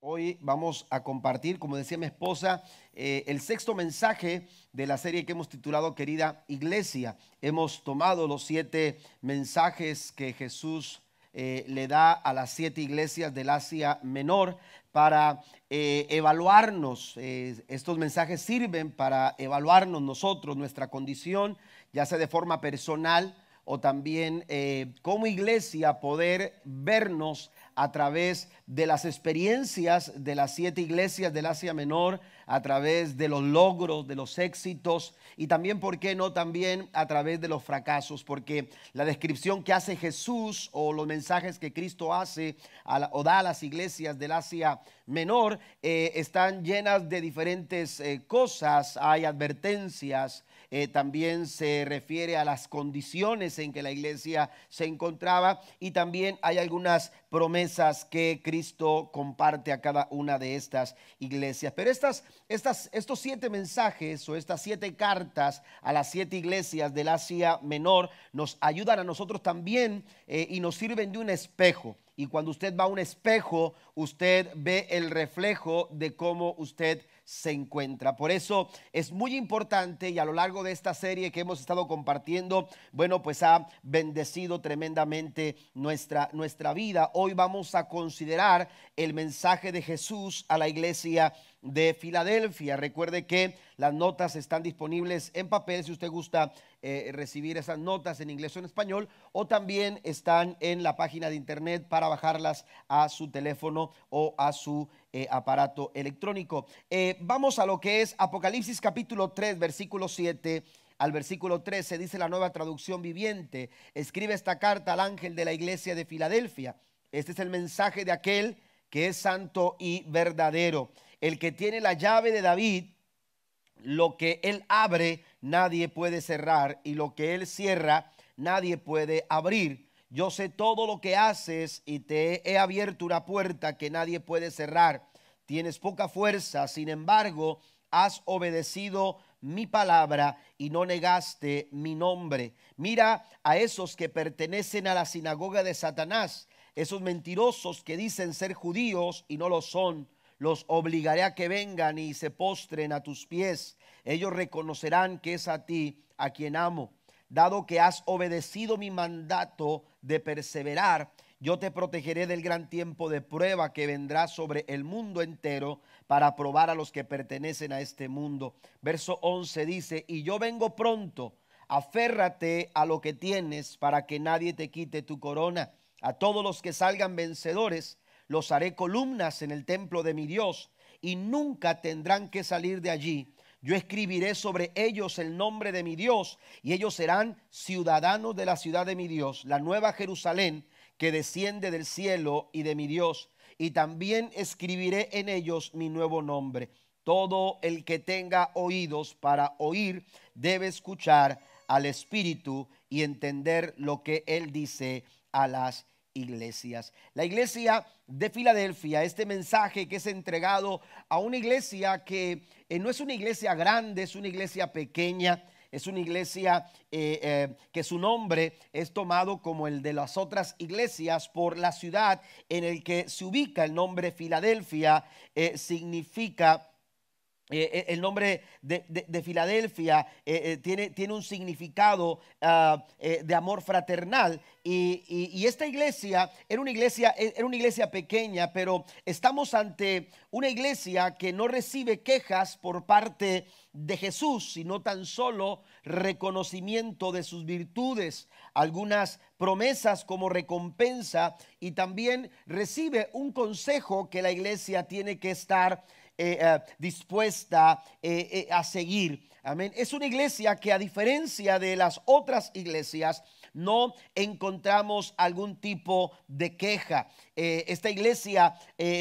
Hoy vamos a compartir, como decía mi esposa, eh, el sexto mensaje de la serie que hemos titulado Querida Iglesia. Hemos tomado los siete mensajes que Jesús eh, le da a las siete iglesias del Asia Menor para eh, evaluarnos. estos mensajes sirven para evaluarnos nosotros, nuestra condición, ya sea de forma personal o también como iglesia poder vernos a través de las experiencias de las siete iglesias del Asia Menor, a través de los logros, de los éxitos y también, ¿por qué no? También a través de los fracasos, porque la descripción que hace Jesús o los mensajes que Cristo hace o da a las iglesias del Asia Menor eh, están llenas de diferentes eh, cosas, hay advertencias, eh, también se refiere a las condiciones en que la iglesia se encontraba y también hay algunas promesas que Cristo comparte a cada una de estas iglesias. Pero estas, estas, estos siete mensajes o estas siete cartas a las siete iglesias del Asia Menor nos ayudan a nosotros también eh, y nos sirven de un espejo. Y cuando usted va a un espejo, usted ve el reflejo de cómo usted se encuentra. Por eso es muy importante y a lo largo de esta serie que hemos estado compartiendo, bueno, pues ha bendecido tremendamente nuestra, nuestra vida. Hoy vamos a considerar el mensaje de Jesús a la iglesia de Filadelfia. Recuerde que las notas están disponibles en papel si usted gusta eh, recibir esas notas en inglés o en español, o también están en la página de internet para bajarlas a su teléfono o a su eh, aparato electrónico. Eh, vamos a lo que es Apocalipsis capítulo 3, versículo 7 al versículo 13 dice la nueva traducción viviente, escribe esta carta al ángel de la iglesia de Filadelfia. Este es el mensaje de aquel que es santo y verdadero el que tiene la llave de David, lo que él abre, nadie puede cerrar, y lo que él cierra, nadie puede abrir. Yo sé todo lo que haces y te he abierto una puerta que nadie puede cerrar. Tienes poca fuerza, sin embargo, has obedecido mi palabra y no negaste mi nombre. Mira a esos que pertenecen a la sinagoga de Satanás, esos mentirosos que dicen ser judíos y no lo son los obligaré a que vengan y se postren a tus pies. Ellos reconocerán que es a ti a quien amo. Dado que has obedecido mi mandato de perseverar, yo te protegeré del gran tiempo de prueba que vendrá sobre el mundo entero para probar a los que pertenecen a este mundo. Verso 11 dice, y yo vengo pronto, aférrate a lo que tienes para que nadie te quite tu corona. A todos los que salgan vencedores, los haré columnas en el templo de mi Dios y nunca tendrán que salir de allí. Yo escribiré sobre ellos el nombre de mi Dios y ellos serán ciudadanos de la ciudad de mi Dios, la nueva Jerusalén que desciende del cielo y de mi Dios. Y también escribiré en ellos mi nuevo nombre. Todo el que tenga oídos para oír debe escuchar al Espíritu y entender lo que Él dice a las iglesias. La iglesia de Filadelfia, este mensaje que es entregado a una iglesia que eh, no es una iglesia grande, es una iglesia pequeña. Es una iglesia eh, eh, que su nombre es tomado como el de las otras iglesias por la ciudad en el que se ubica el nombre Filadelfia, significa eh, eh, el nombre de, Filadelfia eh, tiene, tiene, un significado ah, de amor fraternal y, y, esta iglesia era una iglesia, era una iglesia pequeña, pero estamos ante una iglesia que no recibe quejas por parte de Jesús, sino tan solo reconocimiento de sus virtudes, algunas promesas como recompensa y también recibe un consejo que la iglesia tiene que estar eh, eh, dispuesta eh, a seguir. Amén. Es una iglesia que a diferencia de las otras iglesias, no encontramos algún tipo de queja. esta iglesia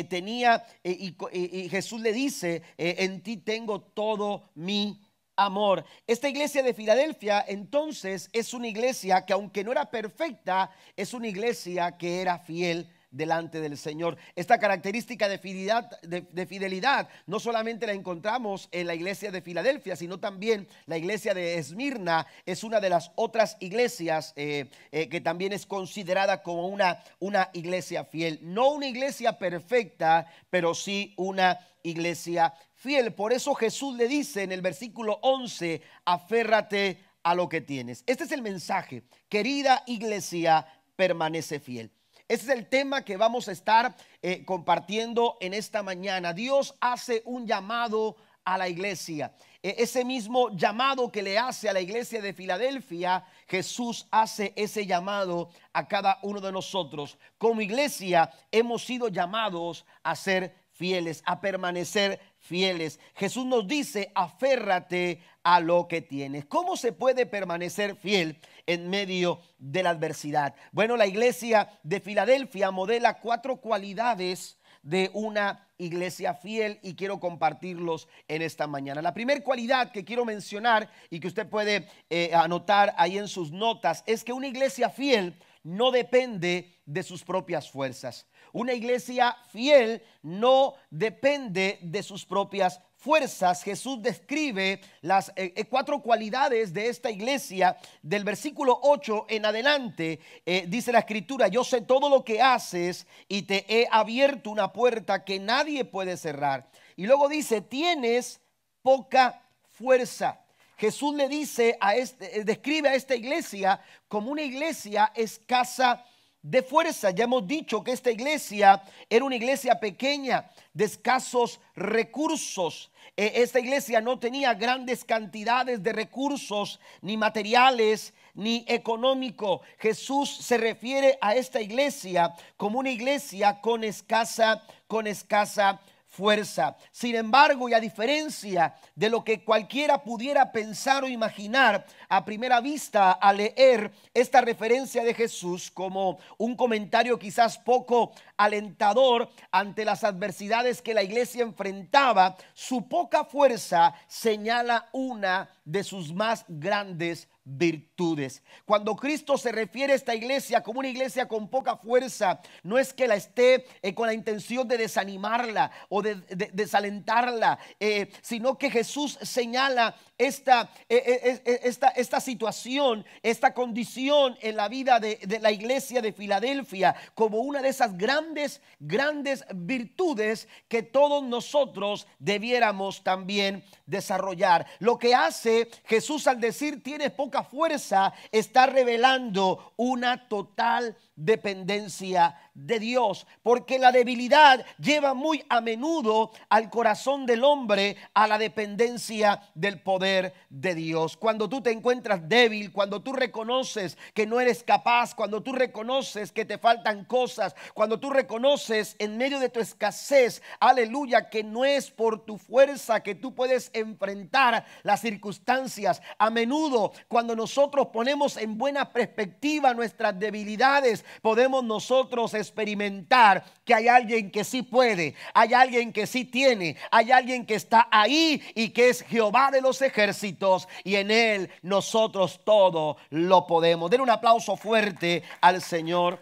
tenía, y, y, Jesús le dice, en ti tengo todo mi amor. Esta iglesia de Filadelfia entonces es una iglesia que aunque no era perfecta, es una iglesia que era fiel delante del Señor. Esta característica de fidelidad, de, fidelidad, no solamente la encontramos en la iglesia de Filadelfia, sino también la iglesia de Esmirna es una de las otras iglesias eh, eh, que también es considerada como una, una iglesia fiel. No una iglesia perfecta, pero sí una iglesia fiel. Por eso Jesús le dice en el versículo 11, aférrate a lo que tienes. Este es el mensaje. Querida iglesia, permanece fiel. Ese es el tema que vamos a estar eh, compartiendo en esta mañana. Dios hace un llamado a la iglesia. E, ese mismo llamado que le hace a la iglesia de Filadelfia, Jesús hace ese llamado a cada uno de nosotros. Como iglesia hemos sido llamados a ser fieles, a permanecer fieles. Jesús nos dice, aférrate a lo que tienes. ¿Cómo se puede permanecer fiel en medio de la adversidad. Bueno, la iglesia de Filadelfia modela cuatro cualidades de una iglesia fiel y quiero compartirlos en esta mañana. La primera cualidad que quiero mencionar y que usted puede eh, anotar ahí en sus notas es que una iglesia fiel no depende de sus propias fuerzas. Una iglesia fiel no depende de sus propias fuerzas, Jesús describe las eh, eh, cuatro cualidades de esta iglesia del versículo 8 en adelante. Eh, dice la escritura, yo sé todo lo que haces y te he abierto una puerta que nadie puede cerrar. Y luego dice, tienes poca fuerza. Jesús le dice a este, describe a esta iglesia como una iglesia escasa de fuerza. Ya hemos dicho que esta iglesia era una iglesia pequeña, de escasos recursos. E, esta iglesia no tenía grandes cantidades de recursos, ni materiales, ni económico. Jesús se refiere a esta iglesia como una iglesia con escasa, con escasa fuerza. Sin embargo, y a diferencia de lo que cualquiera pudiera pensar o imaginar a primera vista al leer esta referencia de Jesús como un comentario quizás poco alentador ante las adversidades que la iglesia enfrentaba, su poca fuerza señala una de sus más grandes virtudes. Cuando Cristo se refiere a esta iglesia como una iglesia con poca fuerza, no es que la esté eh, con la intención de desanimarla o de, desalentarla, eh, sino que Jesús señala eh, esta, esta, situación, esta condición en la vida de, de la iglesia de Filadelfia como una de esas grandes, grandes virtudes que todos nosotros debiéramos también desarrollar. Lo que hace Jesús al decir tienes poca fuerza está revelando una total dependencia de Dios, porque la debilidad lleva muy a menudo al corazón del hombre a la dependencia del poder de Dios. Cuando tú te encuentras débil, cuando tú reconoces que no eres capaz, cuando tú reconoces que te faltan cosas, cuando tú reconoces en medio de tu escasez, aleluya, que no es por tu fuerza que tú puedes enfrentar las circunstancias. A menudo, cuando nosotros ponemos en buena perspectiva nuestras debilidades, podemos nosotros experimentar que hay alguien que sí puede, hay alguien que sí tiene, hay alguien que está ahí y que es Jehová de los ejércitos y en él nosotros todo lo podemos. Den un aplauso fuerte al Señor.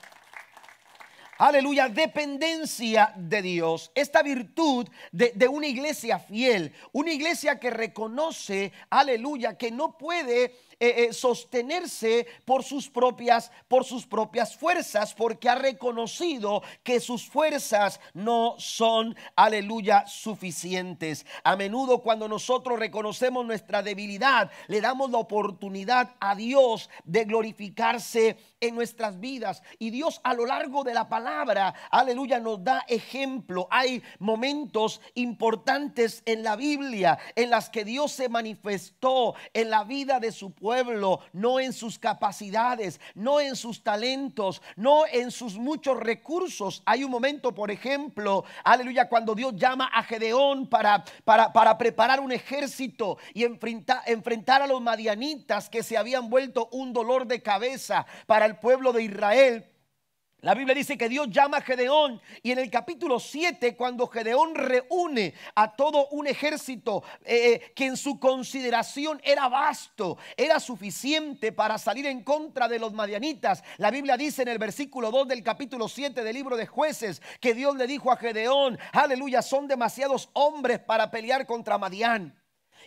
Aleluya, dependencia de Dios. Esta virtud de, de, una iglesia fiel, una iglesia que reconoce, aleluya, que no puede eh, eh, sostenerse por sus propias por sus propias fuerzas porque ha reconocido que sus fuerzas no son aleluya suficientes a menudo cuando nosotros reconocemos nuestra debilidad le damos la oportunidad a Dios de glorificarse en nuestras vidas y Dios a lo largo de la palabra aleluya nos da ejemplo hay momentos importantes en la Biblia en las que Dios se manifestó en la vida de su pueblo pueblo, no en sus capacidades, no en sus talentos, no en sus muchos recursos. Hay un momento, por ejemplo, aleluya, cuando Dios llama a Gedeón para, para, preparar un ejército y enfrentar a los madianitas que se habían vuelto un dolor de cabeza para el pueblo de Israel. La Biblia dice que Dios llama a Gedeón y en el capítulo 7, cuando Gedeón reúne a todo un ejército eh, eh, que en su consideración era vasto, era suficiente para salir en contra de los madianitas, la Biblia dice en el versículo 2 del capítulo 7 del libro de jueces que Dios le dijo a Gedeón, aleluya, son demasiados hombres para pelear contra Madián.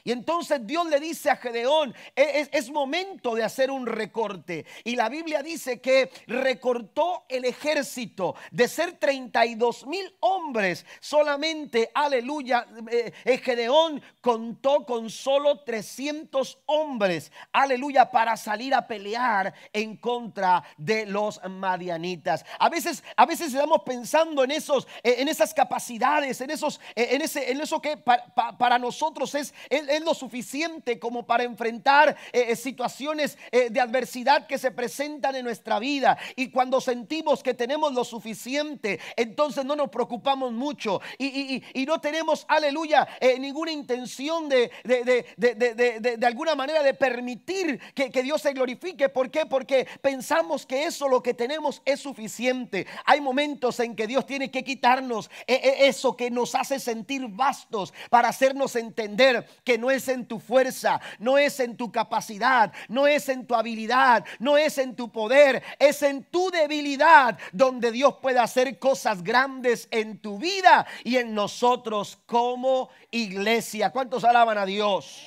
Y entonces Dios le dice a Gedeón, e, es, momento de hacer un recorte. Y la Biblia dice que recortó el ejército de ser 32 mil hombres. Solamente, aleluya, eh, eh, Gedeón contó con solo 300 hombres, aleluya, para salir a pelear en contra de los madianitas. A veces, a veces estamos pensando en esos, eh, en esas capacidades, en esos, en ese, en eso que para, nosotros es, es lo suficiente como para enfrentar eh, eh, situaciones eh, de adversidad que se presentan en nuestra vida. Y cuando sentimos que tenemos lo suficiente, entonces no nos preocupamos mucho y, no tenemos, aleluya, ninguna intención de, de, alguna manera de permitir que, que Dios se glorifique. ¿Por qué? Porque pensamos que eso lo que tenemos es suficiente. Hay momentos en que Dios tiene que quitarnos eso que nos hace sentir vastos para hacernos entender que no es en tu fuerza, no es en tu capacidad, no es en tu habilidad, no es en tu poder, es en tu debilidad donde Dios puede hacer cosas grandes en tu vida y en nosotros como iglesia. ¿Cuántos alaban a Dios?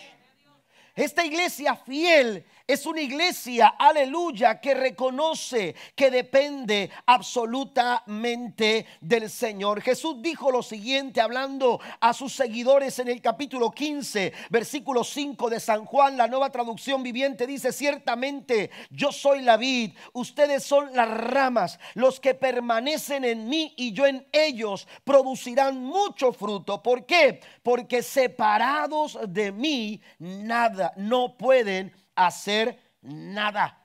Esta iglesia fiel es una iglesia, aleluya, que reconoce que depende absolutamente del Señor. Jesús dijo lo siguiente hablando a sus seguidores en el capítulo 15, versículo 5 de San Juan, la nueva traducción viviente dice, ciertamente yo soy la vid, ustedes son las ramas, los que permanecen en mí y yo en ellos producirán mucho fruto. ¿Por qué? Porque separados de mí nada, no pueden hacer nada.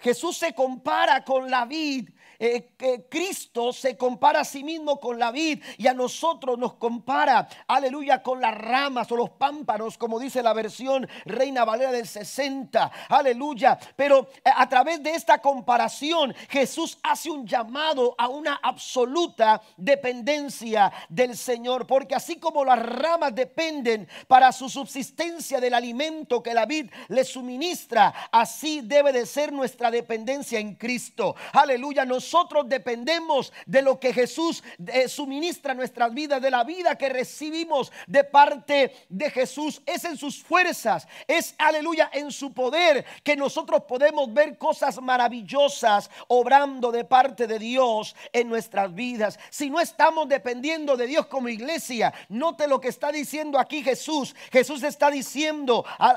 Jesús se compara con la vid, eh, Cristo se compara a sí mismo con la vid y a nosotros nos compara, aleluya, con las ramas o los pámpanos, como dice la versión Reina Valera del 60, aleluya. Pero eh, a través de esta comparación Jesús hace un llamado a una absoluta dependencia del Señor, porque así como las ramas dependen para su subsistencia del alimento que la vid les suministra, así debe de ser nuestra dependencia en Cristo. Aleluya, nosotros dependemos de lo que Jesús eh, suministra a nuestras vidas, de la vida que recibimos de parte de Jesús. Es en sus fuerzas, es, aleluya, en su poder que nosotros podemos ver cosas maravillosas obrando de parte de Dios en nuestras vidas. Si no estamos dependiendo de Dios como iglesia, note lo que está diciendo aquí Jesús. Jesús está diciendo a,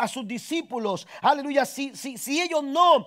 a sus discípulos, aleluya, si, si, si ellos no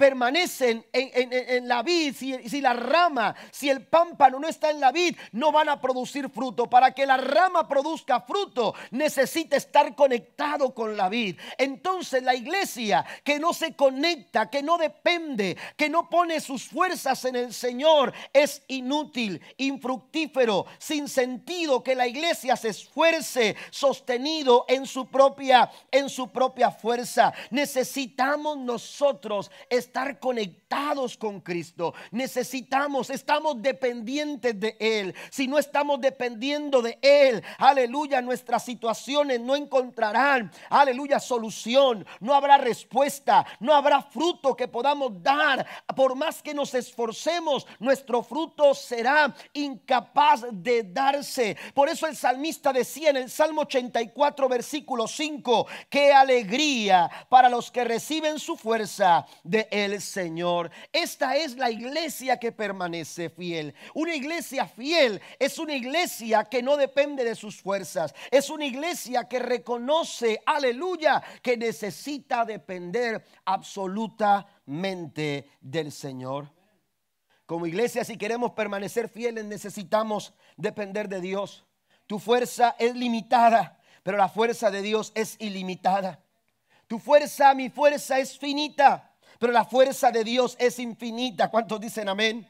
permanecen en, la vid, si, si, la rama, si el pámpano no está en la vid, no van a producir fruto. Para que la rama produzca fruto, necesita estar conectado con la vid. Entonces la iglesia que no se conecta, que no depende, que no pone sus fuerzas en el Señor, es inútil, infructífero, sin sentido que la iglesia se esfuerce sostenido en su propia, en su propia fuerza. Necesitamos nosotros estar estar conectados con Cristo. Necesitamos, estamos dependientes de Él. Si no estamos dependiendo de Él, aleluya, nuestras situaciones no encontrarán, aleluya, solución. No habrá respuesta, no habrá fruto que podamos dar. Por más que nos esforcemos, nuestro fruto será incapaz de darse. Por eso el salmista decía en el Salmo 84, versículo 5, qué alegría para los que reciben su fuerza de el Señor. Esta es la iglesia que permanece fiel. Una iglesia fiel es una iglesia que no depende de sus fuerzas. Es una iglesia que reconoce, aleluya, que necesita depender absolutamente del Señor. Como iglesia, si queremos permanecer fieles, necesitamos depender de Dios. Tu fuerza es limitada, pero la fuerza de Dios es ilimitada. Tu fuerza, mi fuerza es finita pero la fuerza de Dios es infinita. ¿Cuántos dicen amén?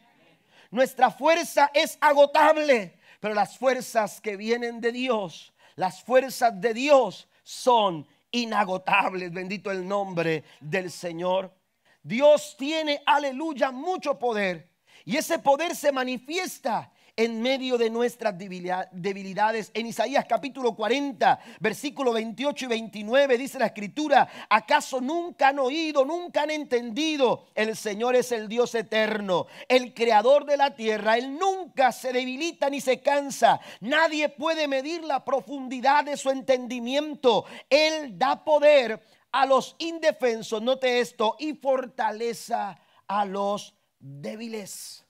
Nuestra fuerza es agotable, pero las fuerzas que vienen de Dios, las fuerzas de Dios son inagotables. Bendito el nombre del Señor. Dios tiene, aleluya, mucho poder. Y ese poder se manifiesta en medio de nuestras debilidades. En Isaías capítulo 40, versículo 28 y 29 dice la escritura, ¿acaso nunca han oído, nunca han entendido? El Señor es el Dios eterno, el creador de la tierra, Él nunca se debilita ni se cansa, nadie puede medir la profundidad de su entendimiento, Él da poder a los indefensos, note esto, y fortaleza a los débiles.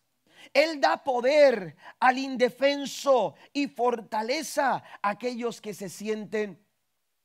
Él da poder al indefenso y fortaleza a aquellos que se sienten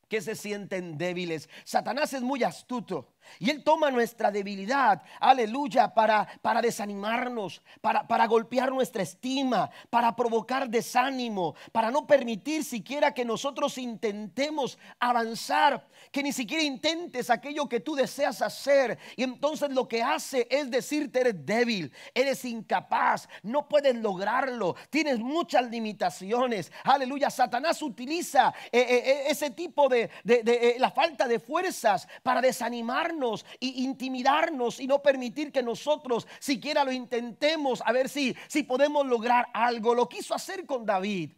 que se sienten débiles. Satanás es muy astuto. Y Él toma nuestra debilidad, aleluya, para, para desanimarnos, para, golpear nuestra estima, para provocar desánimo, para no permitir siquiera que nosotros intentemos avanzar, que ni siquiera intentes aquello que tú deseas hacer. Y entonces lo que hace es decirte eres débil, eres incapaz, no puedes lograrlo, tienes muchas limitaciones. Aleluya, Satanás utiliza eh, eh, eh, ese tipo de, la falta de fuerzas para desanimarnos y intimidarnos y no permitir que nosotros siquiera lo intentemos a ver si, si podemos lograr algo. Lo quiso hacer con David.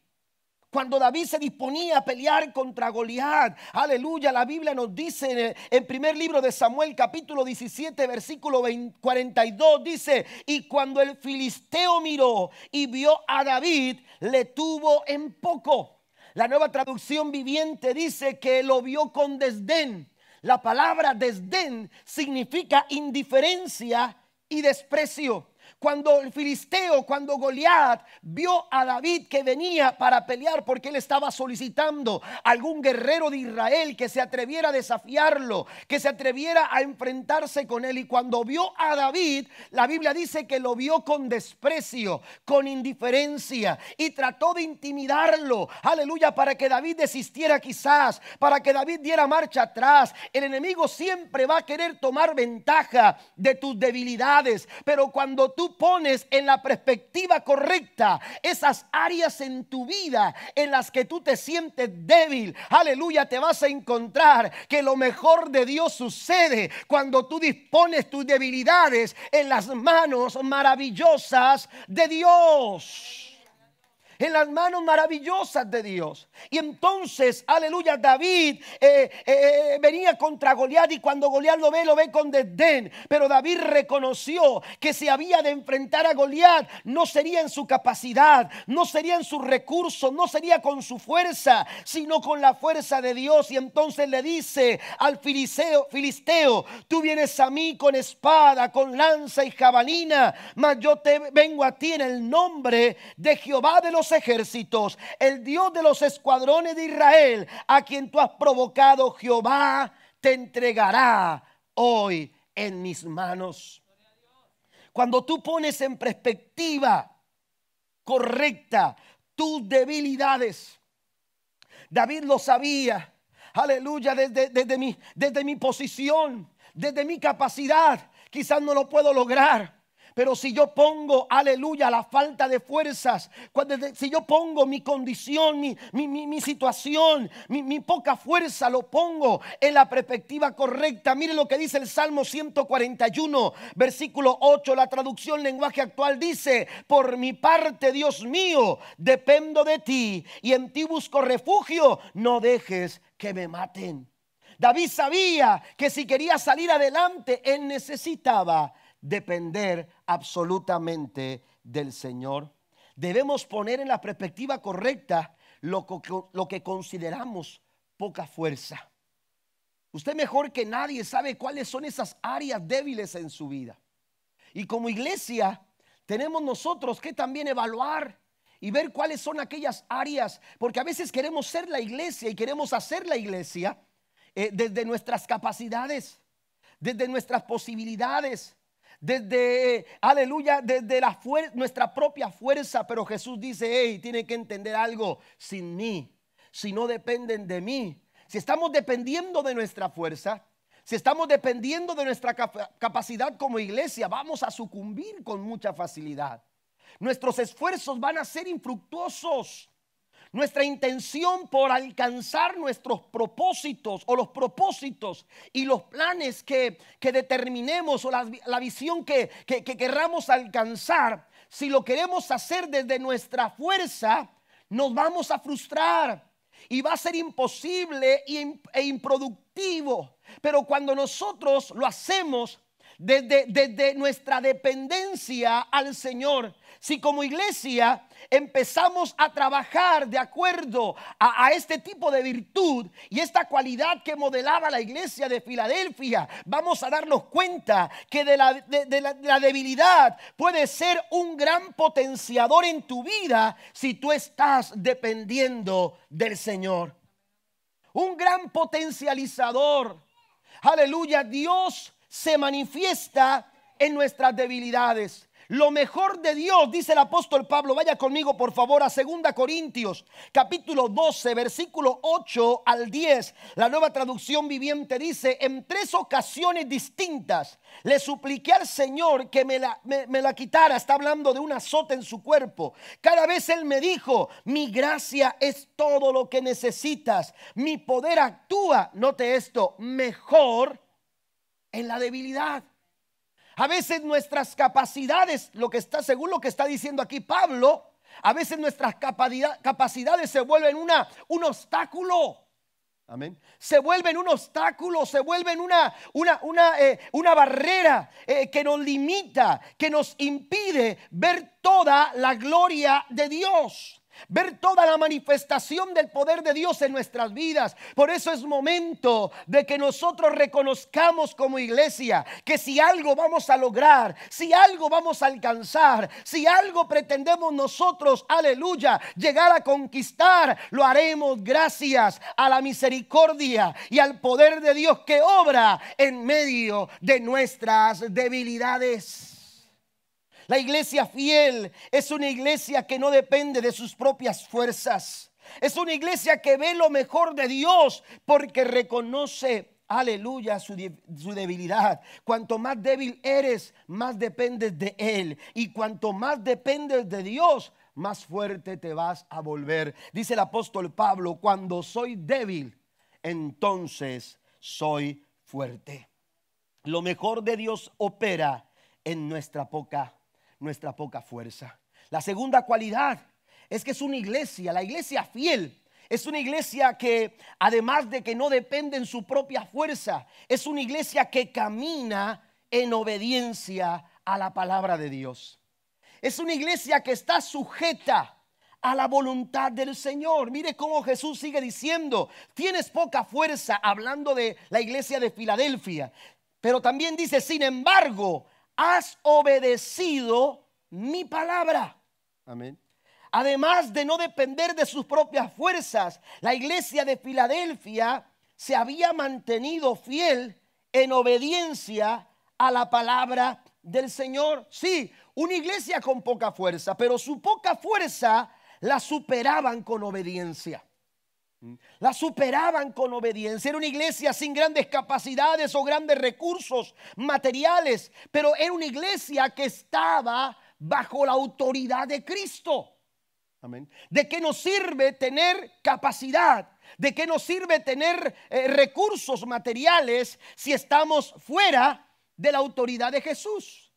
Cuando David se disponía a pelear contra Goliat, aleluya, la Biblia nos dice en el primer libro de Samuel capítulo 17 versículo 42, dice, y cuando el filisteo miró y vio a David, le tuvo en poco. La nueva traducción viviente dice que lo vio con desdén. La palabra desdén significa indiferencia y desprecio. Cuando el filisteo, cuando Goliat vio a David que venía para pelear porque él estaba solicitando a algún guerrero de Israel que se atreviera a desafiarlo, que se atreviera a enfrentarse con él. Y cuando vio a David, la Biblia dice que lo vio con desprecio, con indiferencia y trató de intimidarlo. Aleluya, para que David desistiera quizás, para que David diera marcha atrás. El enemigo siempre va a querer tomar ventaja de tus debilidades, pero cuando tú pones en la perspectiva correcta esas áreas en tu vida en las que tú te sientes débil, aleluya, te vas a encontrar que lo mejor de Dios sucede cuando tú dispones tus debilidades en las manos maravillosas de Dios en las manos maravillosas de Dios. Y entonces, aleluya, David eh, eh, eh, venía contra Goliat y cuando Goliat lo ve, lo ve con desdén. Pero David reconoció que si había de enfrentar a Goliat, no sería en su capacidad, no sería en sus recursos, no sería con su fuerza, sino con la fuerza de Dios. Y entonces le dice al filisteo, filisteo tú vienes a mí con espada, con lanza y jabalina, mas yo te vengo a ti en el nombre de Jehová de los ejércitos, el Dios de los escuadrones de Israel, a quien tú has provocado, Jehová, te entregará hoy en mis manos. Cuando tú pones en perspectiva correcta tus debilidades, David lo sabía, aleluya, desde, desde, mi, desde mi posición, desde mi capacidad, quizás no lo puedo lograr. Pero si yo pongo, aleluya, la falta de fuerzas, cuando, si yo pongo mi condición, mi, mi, situación, mi, poca fuerza, lo pongo en la perspectiva correcta. Mire lo que dice el Salmo 141, versículo 8, la traducción lenguaje actual dice, por mi parte, Dios mío, dependo de ti y en ti busco refugio, no dejes que me maten. David sabía que si quería salir adelante, él necesitaba depender absolutamente del Señor. Debemos poner en la perspectiva correcta lo que, consideramos poca fuerza. Usted mejor que nadie sabe cuáles son esas áreas débiles en su vida. Y como iglesia tenemos nosotros que también evaluar y ver cuáles son aquellas áreas, porque a veces queremos ser la iglesia y queremos hacer la iglesia eh, desde nuestras capacidades, desde nuestras posibilidades, desde, aleluya, desde la nuestra propia fuerza. Pero Jesús dice, hey, tiene que entender algo, sin mí, si no dependen de mí, si estamos dependiendo de nuestra fuerza, si estamos dependiendo de nuestra capacidad como iglesia, vamos a sucumbir con mucha facilidad. Nuestros esfuerzos van a ser infructuosos. Nuestra intención por alcanzar nuestros propósitos o los propósitos y los planes que, determinemos o la, visión que, que querramos alcanzar, si lo queremos hacer desde nuestra fuerza, nos vamos a frustrar y va a ser imposible e improductivo. Pero cuando nosotros lo hacemos desde, nuestra dependencia al Señor, si como iglesia empezamos a trabajar de acuerdo a, este tipo de virtud y esta cualidad que modelaba la iglesia de Filadelfia, vamos a darnos cuenta que de la debilidad puede ser un gran potenciador en tu vida si tú estás dependiendo del Señor. Un gran potencializador. Aleluya, Dios se manifiesta en nuestras debilidades. Lo mejor de Dios, dice el apóstol Pablo, vaya conmigo por favor a 2 Corintios capítulo 12, versículo 8 al 10. La nueva traducción viviente dice, en tres ocasiones distintas le supliqué al Señor que me la, me, la quitara, está hablando de un azote en su cuerpo. Cada vez Él me dijo, mi gracia es todo lo que necesitas, mi poder actúa, note esto, mejor en la debilidad. A veces nuestras capacidades, lo que está, según lo que está diciendo aquí Pablo, a veces nuestras capacidades se vuelven una, un obstáculo. Amén. Se vuelven un obstáculo, se vuelven una, una, una, eh, una barrera eh, que nos limita, que nos impide ver toda la gloria de Dios ver toda la manifestación del poder de Dios en nuestras vidas. Por eso es momento de que nosotros reconozcamos como iglesia que si algo vamos a lograr, si algo vamos a alcanzar, si algo pretendemos nosotros, aleluya, llegar a conquistar, lo haremos gracias a la misericordia y al poder de Dios que obra en medio de nuestras debilidades. La iglesia fiel es una iglesia que no depende de sus propias fuerzas. Es una iglesia que ve lo mejor de Dios porque reconoce aleluya, su, debilidad. Cuanto más débil eres, más dependes de Él. Y cuanto más dependes de Dios, más fuerte te vas a volver. Dice el apóstol Pablo, cuando soy débil, entonces soy fuerte. Lo mejor de Dios opera en nuestra poca nuestra poca fuerza. La segunda cualidad es que es una iglesia, la iglesia fiel. Es una iglesia que, además de que no depende en su propia fuerza, es una iglesia que camina en obediencia a la palabra de Dios. Es una iglesia que está sujeta a la voluntad del Señor. Mire cómo Jesús sigue diciendo, tienes poca fuerza, hablando de la iglesia de Filadelfia. Pero también dice, sin embargo, has obedecido mi palabra. Además de no depender de sus propias fuerzas, la iglesia de Filadelfia se había mantenido fiel en obediencia a la palabra del Señor. Sí, una iglesia con poca fuerza, pero su poca fuerza la superaban con obediencia. La superaban con obediencia. Era una iglesia sin grandes capacidades o grandes recursos materiales, pero era una iglesia que estaba bajo la autoridad de Cristo. ¿De qué nos sirve tener capacidad? ¿De qué nos sirve tener eh, recursos materiales si estamos fuera de la autoridad de Jesús?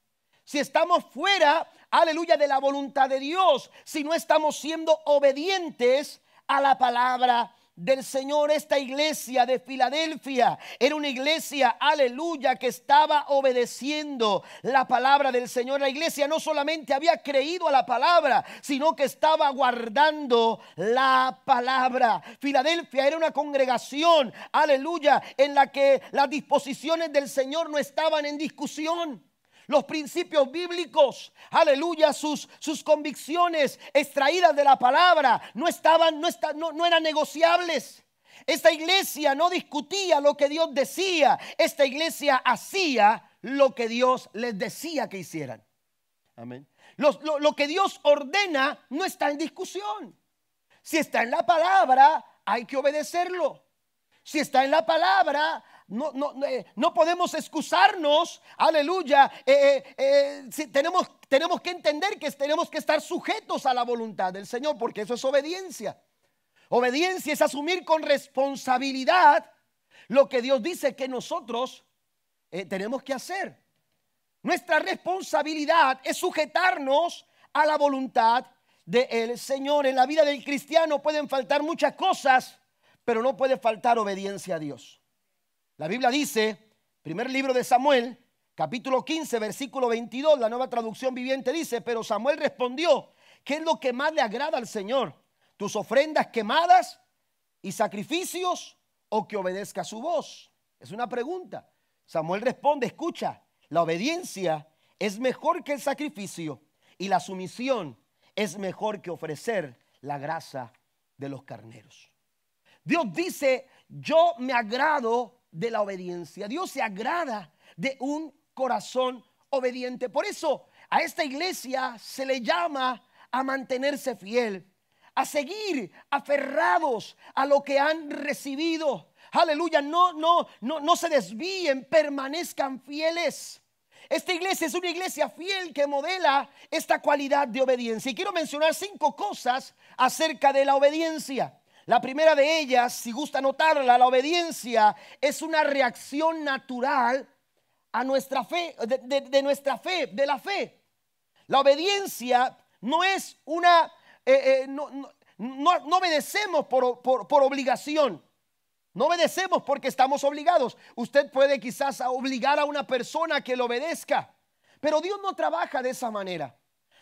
Si estamos fuera, aleluya, de la voluntad de Dios, si no estamos siendo obedientes a la palabra del Señor. Esta iglesia de Filadelfia era una iglesia, aleluya, que estaba obedeciendo la palabra del Señor. La iglesia no solamente había creído a la palabra, sino que estaba guardando la palabra. Filadelfia era una congregación, aleluya, en la que las disposiciones del Señor no estaban en discusión los principios bíblicos, aleluya, sus, sus convicciones extraídas de la palabra no estaban, no, eran negociables. Esta iglesia no discutía lo que Dios decía, esta iglesia hacía lo que Dios les decía que hicieran. lo, lo que Dios ordena no está en discusión. Si está en la palabra, hay que obedecerlo. Si está en la palabra, no, no, eh, no podemos excusarnos, aleluya, eh, eh, tenemos, tenemos que entender que tenemos que estar sujetos a la voluntad del Señor, porque eso es obediencia. Obediencia es asumir con responsabilidad lo que Dios dice que nosotros tenemos que hacer. Nuestra responsabilidad es sujetarnos a la voluntad del Señor. En la vida del cristiano pueden faltar muchas cosas, pero no puede faltar obediencia a Dios. La Biblia dice, primer libro de Samuel, capítulo 15, versículo 22, la nueva traducción viviente dice, pero Samuel respondió, ¿qué es lo que más le agrada al Señor? ¿Tus ofrendas quemadas y sacrificios o que obedezca su voz? Es una pregunta. Samuel responde, escucha, la obediencia es mejor que el sacrificio y la sumisión es mejor que ofrecer la grasa de los carneros. Dios dice, yo me agrado de la obediencia. Dios se agrada de un corazón obediente. Por eso a esta iglesia se le llama a mantenerse fiel, a seguir aferrados a lo que han recibido. Aleluya, no, no, no, no se desvíen, permanezcan fieles. Esta iglesia es una iglesia fiel que modela esta cualidad de obediencia. Y quiero mencionar cinco cosas acerca de la obediencia. La primera de ellas, si gusta notarla, la obediencia es una reacción natural a nuestra fe, de, nuestra fe, de la fe. La obediencia no es una, eh, eh, no, obedecemos por, por obligación. No obedecemos porque estamos obligados. Usted puede quizás obligar a una persona que le obedezca, pero Dios no trabaja de esa manera.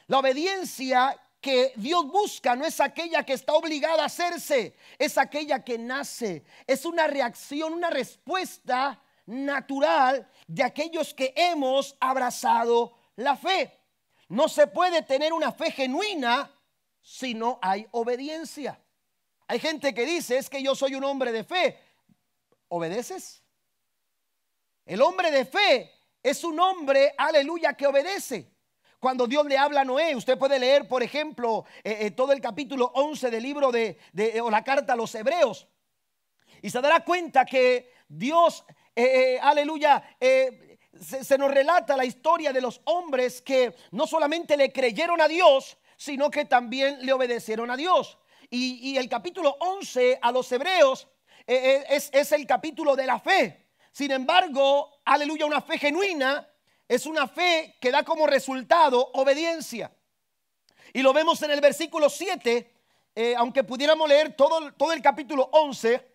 La obediencia que Dios busca no es aquella que está obligada a hacerse, es aquella que nace. Es una reacción, una respuesta natural de aquellos que hemos abrazado la fe. No se puede tener una fe genuina si no hay obediencia. Hay gente que dice, es que yo soy un hombre de fe. ¿Obedeces? El hombre de fe es un hombre, aleluya, que obedece. Cuando Dios le habla a Noé, usted puede leer, por ejemplo, eh, eh, todo el capítulo 11 del libro de, eh, o la carta a los hebreos. Y se dará cuenta que Dios, aleluya, se, nos relata la historia de los hombres que no solamente le creyeron a Dios, sino que también le obedecieron a Dios. Y, el capítulo 11 a los hebreos es, es, el capítulo de la fe. Sin embargo, aleluya, una fe genuina es una fe que da como resultado obediencia. Y lo vemos en el versículo 7, eh, aunque pudiéramos leer todo, todo el capítulo 11,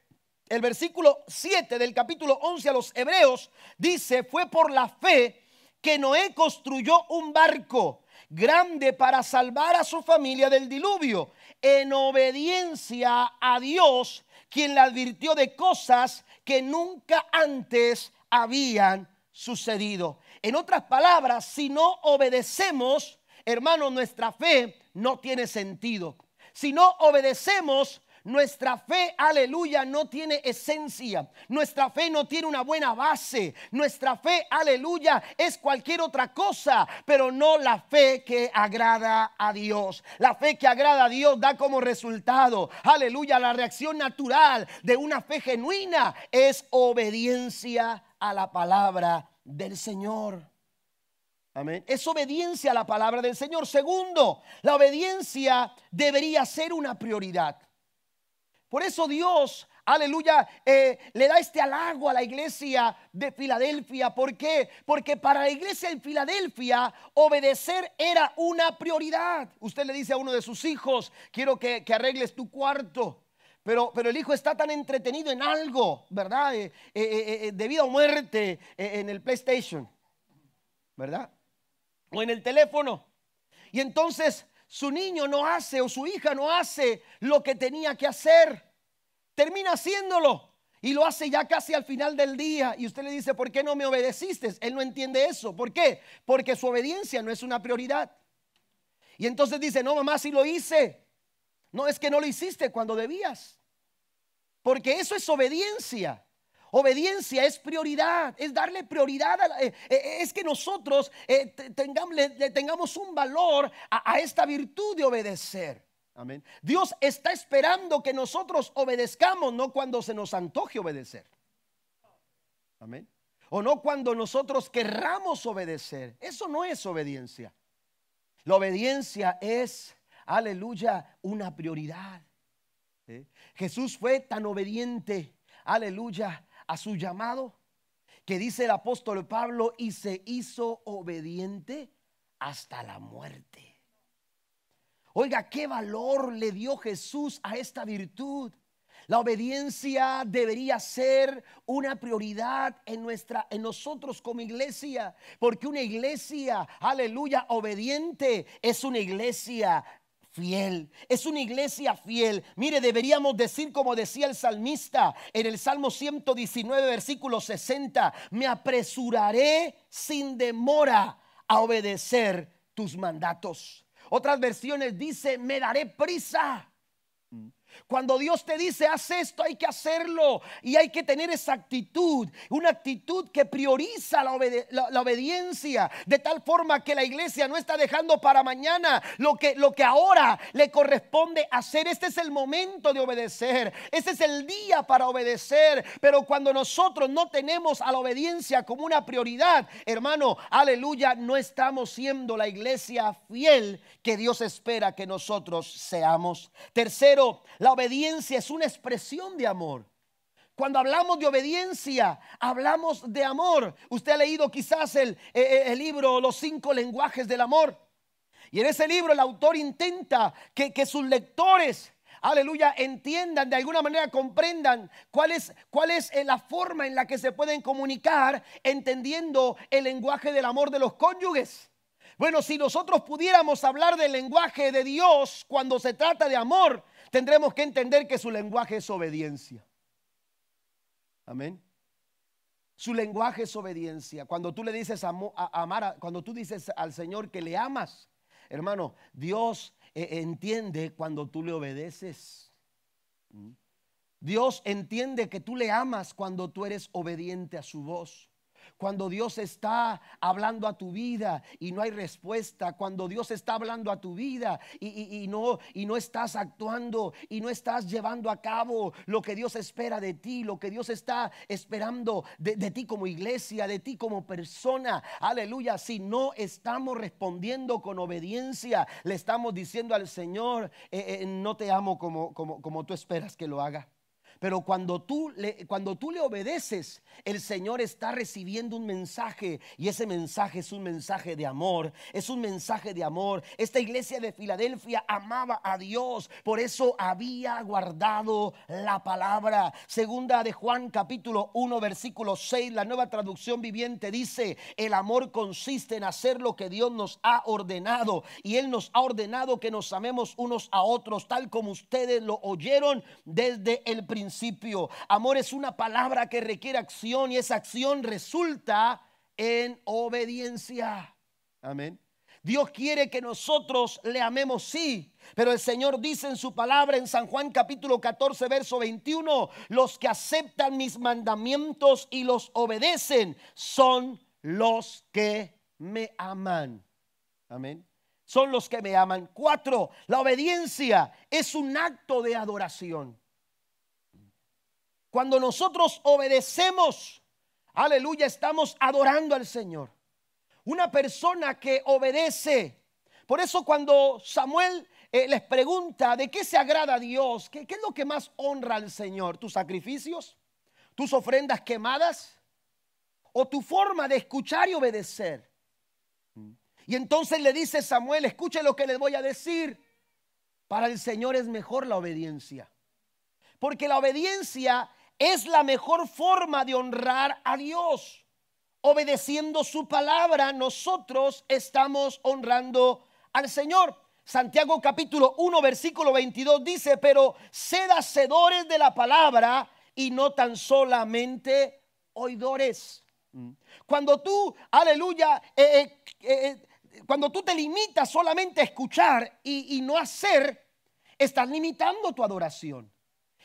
el versículo 7 del capítulo 11 a los hebreos dice, fue por la fe que Noé construyó un barco grande para salvar a su familia del diluvio, en obediencia a Dios, quien le advirtió de cosas que nunca antes habían sucedido. En otras palabras, si no obedecemos, hermano, nuestra fe no tiene sentido. Si no obedecemos, nuestra fe, aleluya, no tiene esencia. Nuestra fe no tiene una buena base. Nuestra fe, aleluya, es cualquier otra cosa, pero no la fe que agrada a Dios. La fe que agrada a Dios da como resultado, aleluya, la reacción natural de una fe genuina es obediencia a la palabra del Señor. Amén. Es obediencia a la palabra del Señor. Segundo, la obediencia debería ser una prioridad. Por eso Dios, aleluya, eh, le da este halago a la iglesia de Filadelfia. ¿Por qué? Porque para la iglesia en Filadelfia obedecer era una prioridad. Usted le dice a uno de sus hijos, quiero que, que arregles tu cuarto. Pero, el hijo está tan entretenido en algo, ¿verdad? Eh, eh, eh, Debido a o muerte en el PlayStation, ¿verdad? O en el teléfono. Y entonces su niño no hace o su hija no hace lo que tenía que hacer. Termina haciéndolo y lo hace ya casi al final del día y usted le dice, ¿por qué no me obedeciste? Él no entiende eso. ¿Por qué? Porque su obediencia no es una prioridad. Y entonces dice, no, mamá, si sí lo hice. No es que no lo hiciste cuando debías. Porque eso es obediencia. Obediencia es prioridad, es darle prioridad, a eh, eh, es que nosotros eh, tengamos, le, tengamos un valor a, a esta virtud de obedecer. Amén. Dios está esperando que nosotros obedezcamos, no cuando se nos antoje obedecer. Amén. O no cuando nosotros querramos obedecer. Eso no es obediencia. La obediencia es aleluya, una prioridad. Jesús fue tan obediente, aleluya, a su llamado, que dice el apóstol Pablo, y se hizo obediente hasta la muerte. Oiga, qué valor le dio Jesús a esta virtud. La obediencia debería ser una prioridad en nuestra en nosotros como iglesia, porque una iglesia, aleluya, obediente es una iglesia fiel, es una iglesia fiel. Mire, deberíamos decir como decía el salmista en el Salmo 119, versículo 60, me apresuraré sin demora a obedecer tus mandatos. Otras versiones dice, me daré prisa cuando Dios te dice, haz esto, hay que hacerlo. Y hay que tener esa actitud, una actitud que prioriza la, obediencia, de tal forma que la iglesia no está dejando para mañana lo que, lo que ahora le corresponde hacer. Este es el momento de obedecer, este es el día para obedecer. Pero cuando nosotros no tenemos a la obediencia como una prioridad, hermano, aleluya, no estamos siendo la iglesia fiel que Dios espera que nosotros seamos. Tercero, la obediencia es una expresión de amor. Cuando hablamos de obediencia, hablamos de amor. Usted ha leído quizás eh, eh, el, libro Los cinco lenguajes del amor. Y en ese libro el autor intenta que, que sus lectores aleluya, entiendan, de alguna manera comprendan cuál es, cuál es eh, la forma en la que se pueden comunicar entendiendo el lenguaje del amor de los cónyuges. Bueno, si nosotros pudiéramos hablar del lenguaje de Dios cuando se trata de amor, tendremos que entender que su lenguaje es obediencia. Amén. Su lenguaje es obediencia. Cuando tú le dices a, amar, cuando tú dices al Señor que le amas, hermano, Dios eh, entiende cuando tú le obedeces. ¿Mm? Dios entiende que tú le amas cuando tú eres obediente a su voz. Cuando Dios está hablando a tu vida y no hay respuesta, cuando Dios está hablando a tu vida y, no, y no estás actuando y no estás llevando a cabo lo que Dios espera de ti, lo que Dios está esperando de, ti como iglesia, de ti como persona. Aleluya, si no estamos respondiendo con obediencia, le estamos diciendo al Señor, eh, eh, no te amo como, como, como tú esperas que lo haga. Pero cuando tú, le, cuando tú le obedeces, el Señor está recibiendo un mensaje y ese mensaje es un mensaje de amor, es un mensaje de amor. Esta iglesia de Filadelfia amaba a Dios, por eso había guardado la palabra. Segunda de Juan capítulo 1 versículo 6, la nueva traducción viviente dice, el amor consiste en hacer lo que Dios nos ha ordenado y Él nos ha ordenado que nos amemos unos a otros, tal como ustedes lo oyeron desde el principio Amor es una palabra que requiere acción y esa acción resulta en obediencia. Amén. Dios quiere que nosotros le amemos, sí, pero el Señor dice en su palabra en San Juan capítulo 14, verso 21, los que aceptan mis mandamientos y los obedecen son los que me aman. Amén. Son los que me aman. Cuatro, la obediencia es un acto de adoración. Cuando nosotros obedecemos, aleluya, estamos adorando al Señor. Una persona que obedece. Por eso cuando Samuel eh, les pregunta de qué se agrada a Dios, ¿Qué, es lo que más honra al Señor, tus sacrificios, tus ofrendas quemadas o tu forma de escuchar y obedecer. Y entonces le dice Samuel, escuche lo que les voy a decir. Para el Señor es mejor la obediencia. Porque la obediencia es la mejor forma de honrar a Dios. Obedeciendo su palabra, nosotros estamos honrando al Señor. Santiago capítulo 1, versículo 22 dice, pero sed hacedores de la palabra y no tan solamente oidores. Mm. Cuando tú, aleluya, eh, eh, eh, cuando tú te limitas solamente a escuchar y no hacer, estás limitando tu adoración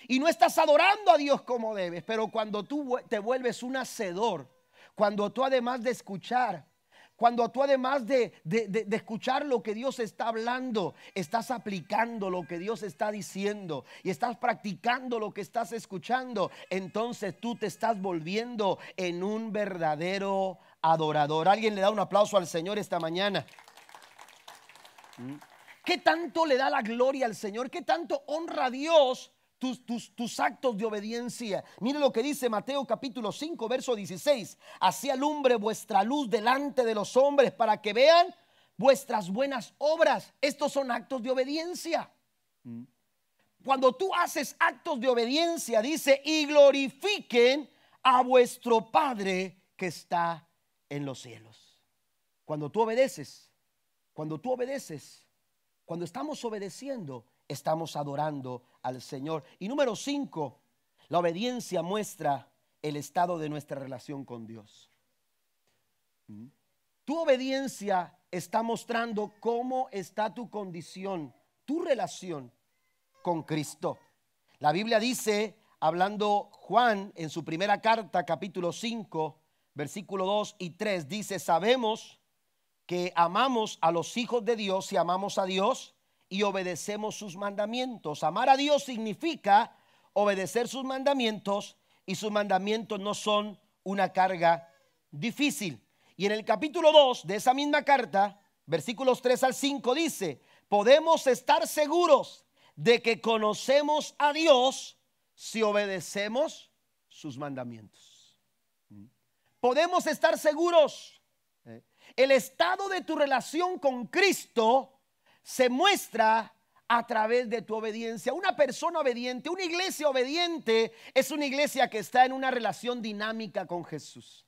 y no estás adorando a Dios como debes. Pero cuando tú te vuelves un hacedor, cuando tú además de escuchar, cuando tú además de, escuchar lo que Dios está hablando, estás aplicando lo que Dios está diciendo y estás practicando lo que estás escuchando, entonces tú te estás volviendo en un verdadero adorador. ¿Alguien le da un aplauso al Señor esta mañana? ¿Mm? ¿Qué tanto le da la gloria al Señor? ¿Qué tanto honra a Dios tus, actos de obediencia. Mire lo que dice Mateo capítulo 5, verso 16. Así alumbre vuestra luz delante de los hombres para que vean vuestras buenas obras. Estos son actos de obediencia. Mm. Cuando tú haces actos de obediencia, dice, y glorifiquen a vuestro Padre que está en los cielos. Cuando tú obedeces, cuando tú obedeces, cuando estamos obedeciendo, estamos adorando al Señor. Y número cinco, la obediencia muestra el estado de nuestra relación con Dios. Mm. Tu obediencia está mostrando cómo está tu condición, tu relación con Cristo. La Biblia dice, hablando Juan en su primera carta, capítulo 5, versículo 2 y 3, dice, sabemos que amamos a los hijos de Dios y amamos a Dios y obedecemos sus mandamientos. Amar a Dios significa obedecer sus mandamientos y sus mandamientos no son una carga difícil. Y en el capítulo 2 de esa misma carta, versículos 3 al 5 dice, podemos estar seguros de que conocemos a Dios si obedecemos sus mandamientos. ¿Mm? Podemos estar seguros el estado de tu relación con Cristo se muestra a través de tu obediencia. Una persona obediente, una iglesia obediente es una iglesia que está en una relación dinámica con Jesús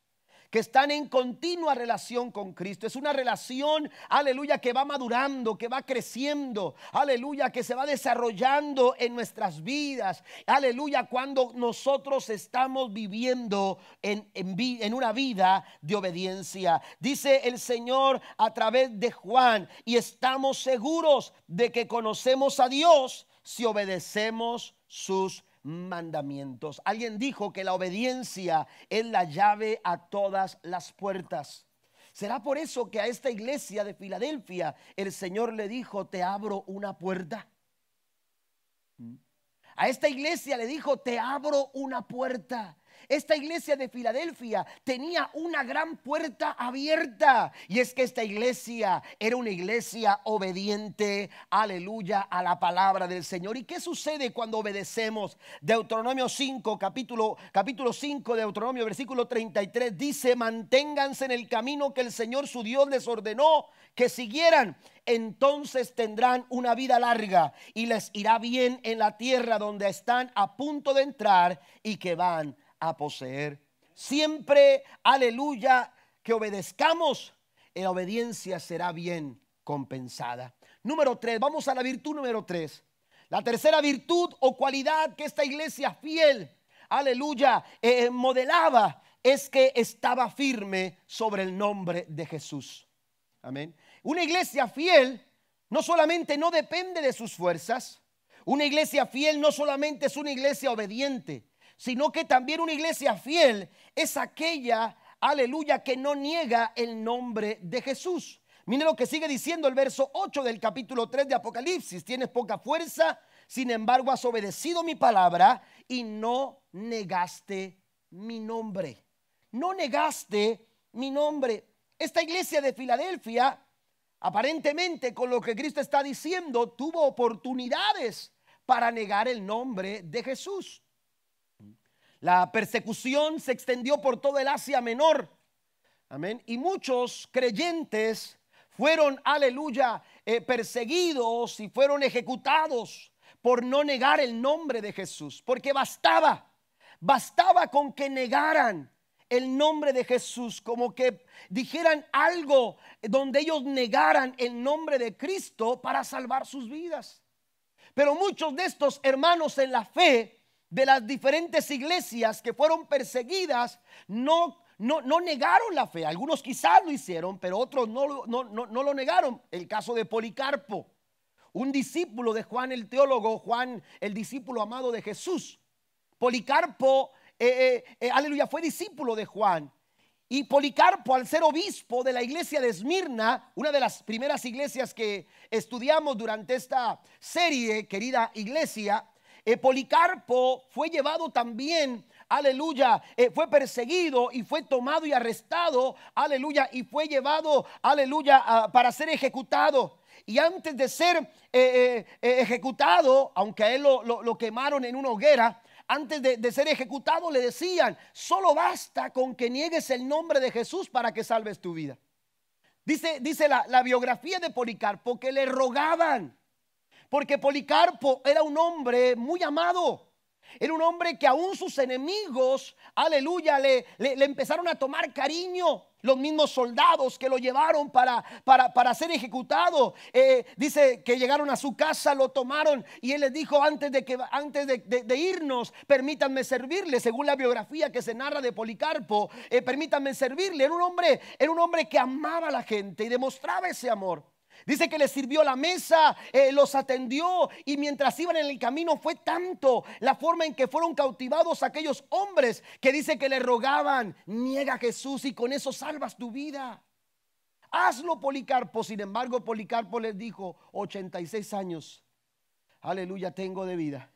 que están en continua relación con Cristo. Es una relación, aleluya, que va madurando, que va creciendo, aleluya, que se va desarrollando en nuestras vidas. Aleluya, cuando nosotros estamos viviendo en, en, una vida de obediencia. Dice el Señor a través de Juan, y estamos seguros de que conocemos a Dios si obedecemos sus mandamientos. Alguien dijo que la obediencia es la llave a todas las puertas. ¿Será por eso que a esta iglesia de Filadelfia el Señor le dijo, te abro una puerta? ¿Mm? A esta iglesia le dijo, te abro una puerta. Esta iglesia de Filadelfia tenía una gran puerta abierta. Y es que esta iglesia era una iglesia obediente, aleluya, a la palabra del Señor. ¿Y qué sucede cuando obedecemos? Deuteronomio 5, capítulo, capítulo 5, Deuteronomio, versículo 33, dice, manténganse en el camino que el Señor su Dios les ordenó que siguieran entonces tendrán una vida larga y les irá bien en la tierra donde están a punto de entrar y que van a poseer. Siempre, aleluya, que obedezcamos, la obediencia será bien compensada. Número tres, vamos a la virtud número tres. La tercera virtud o cualidad que esta iglesia fiel, aleluya, eh, eh, modelaba es que estaba firme sobre el nombre de Jesús. Amén. Una iglesia fiel no solamente no depende de sus fuerzas, una iglesia fiel no solamente es una iglesia obediente, sino que también una iglesia fiel es aquella, aleluya, que no niega el nombre de Jesús. Mire lo que sigue diciendo el verso 8 del capítulo 3 de Apocalipsis. Tienes poca fuerza, sin embargo has obedecido mi palabra y no negaste mi nombre. No negaste mi nombre. Esta iglesia de Filadelfia, aparentemente con lo que Cristo está diciendo, tuvo oportunidades para negar el nombre de Jesús. La persecución se extendió por todo el Asia Menor. Amén. Y muchos creyentes fueron, aleluya, eh, perseguidos y fueron ejecutados por no negar el nombre de Jesús. Porque bastaba, bastaba con que negaran el nombre de Jesús, como que dijeran algo donde ellos negaran el nombre de Cristo para salvar sus vidas. Pero muchos de estos hermanos en la fe de las diferentes iglesias que fueron perseguidas no, no, negaron la fe. Algunos quizás lo hicieron, pero otros no, no, lo negaron. El caso de Policarpo, un discípulo de Juan el teólogo, Juan el discípulo amado de Jesús. Policarpo, eh, eh, eh, aleluya, fue discípulo de Juan. Y Policarpo, al ser obispo de la iglesia de Esmirna, una de las primeras iglesias que estudiamos durante esta serie, querida iglesia, eh, Policarpo fue llevado también, aleluya, eh, fue perseguido y fue tomado y arrestado, aleluya, y fue llevado, aleluya, para ser ejecutado. Y antes de ser eh, ejecutado, aunque a él lo, quemaron en una hoguera, antes de, ser ejecutado le decían, solo basta con que niegues el nombre de Jesús para que salves tu vida. Dice, dice la, la biografía de Policarpo que le rogaban, porque Policarpo era un hombre muy amado. Era un hombre que aún sus enemigos, aleluya, le, empezaron a tomar cariño. Los mismos soldados que lo llevaron para, para, para ser ejecutado, eh, dice que llegaron a su casa, lo tomaron y él les dijo antes de, que, antes de, irnos, permítanme servirle, según la biografía que se narra de Policarpo, eh, permítanme servirle. Era un, hombre, era un hombre que amaba a la gente y demostraba ese amor. Dice que les sirvió la mesa, eh, los atendió y mientras iban en el camino fue tanto la forma en que fueron cautivados aquellos hombres que dice que le rogaban, niega Jesús y con eso salvas tu vida. Hazlo Policarpo. Sin embargo, Policarpo les dijo, 86 años, aleluya, tengo de vida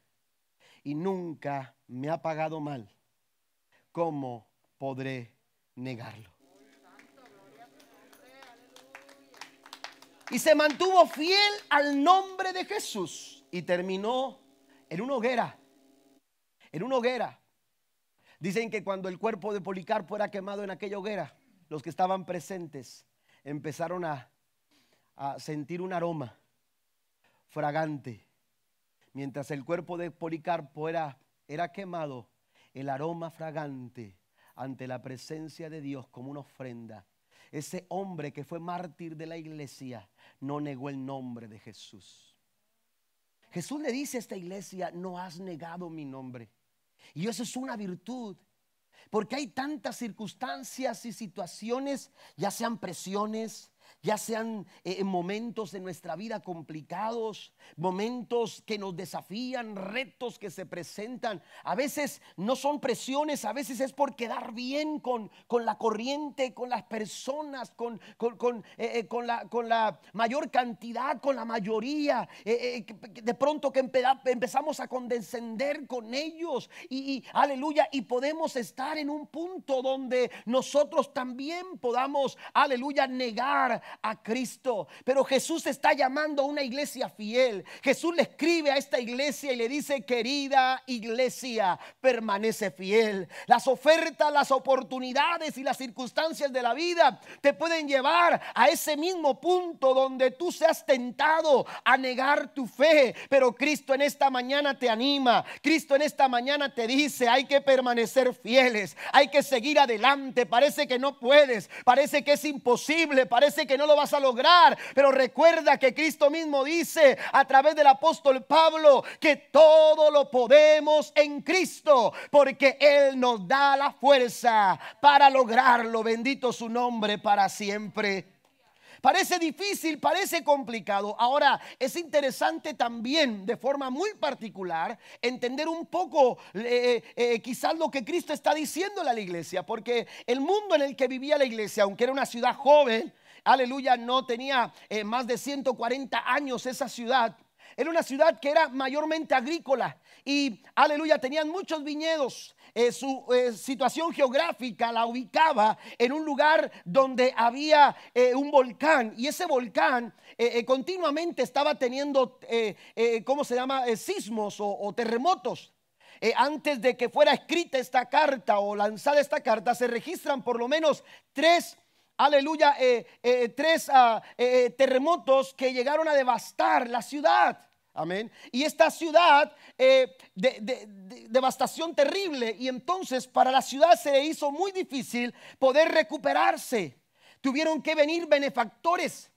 y nunca me ha pagado mal. ¿Cómo podré negarlo? Y se mantuvo fiel al nombre de Jesús y terminó en una hoguera. En una hoguera. Dicen que cuando el cuerpo de Policarpo era quemado en aquella hoguera, los que estaban presentes empezaron a, a sentir un aroma fragante. Mientras el cuerpo de Policarpo era, era quemado, el aroma fragante ante la presencia de Dios como una ofrenda ese hombre que fue mártir de la iglesia no negó el nombre de Jesús. Jesús le dice a esta iglesia, no has negado mi nombre. Y eso es una virtud, porque hay tantas circunstancias y situaciones, ya sean presiones, ya sean eh, eh, momentos de nuestra vida complicados, momentos que nos desafían, retos que se presentan. A veces no son presiones, a veces es por quedar bien con, la corriente, con las personas, eh, con, la, mayor cantidad, con la mayoría. de pronto que empezamos a condescender con ellos y aleluya, y podemos estar en un punto donde nosotros también podamos, aleluya, negar a Cristo. Pero Jesús está llamando a una iglesia fiel. Jesús le escribe a esta iglesia y le dice, querida iglesia, permanece fiel. Las ofertas, las oportunidades y las circunstancias de la vida te pueden llevar a ese mismo punto donde tú seas tentado a negar tu fe. Pero Cristo en esta mañana te anima. Cristo en esta mañana te dice, hay que permanecer fieles. Hay que seguir adelante. Parece que no puedes. Parece que es imposible. Parece que no lo vas a lograr, pero recuerda que Cristo mismo dice a través del apóstol Pablo que todo lo podemos en Cristo, porque Él nos da la fuerza para lograrlo. Bendito su nombre para siempre. Parece difícil, parece complicado. Ahora, es interesante también, de forma muy particular, entender un poco eh, eh, eh, quizás lo que Cristo está diciendo a la iglesia, porque el mundo en el que vivía la iglesia, aunque era una ciudad joven, aleluya, no tenía eh, más de 140 años esa ciudad. Era una ciudad que era mayormente agrícola y, aleluya, tenían muchos viñedos. Eh, su eh, situación geográfica la ubicaba en un lugar donde había un volcán y ese volcán continuamente estaba teniendo, ¿cómo se llama?, sismos o, o terremotos. antes de que fuera escrita esta carta o lanzada esta carta, se registran por lo menos tres aleluya, eh, eh, tres ah, eh, terremotos que llegaron a devastar la ciudad. Amén. Y esta ciudad, de, devastación terrible, y entonces para la ciudad se le hizo muy difícil poder recuperarse. Tuvieron que venir benefactores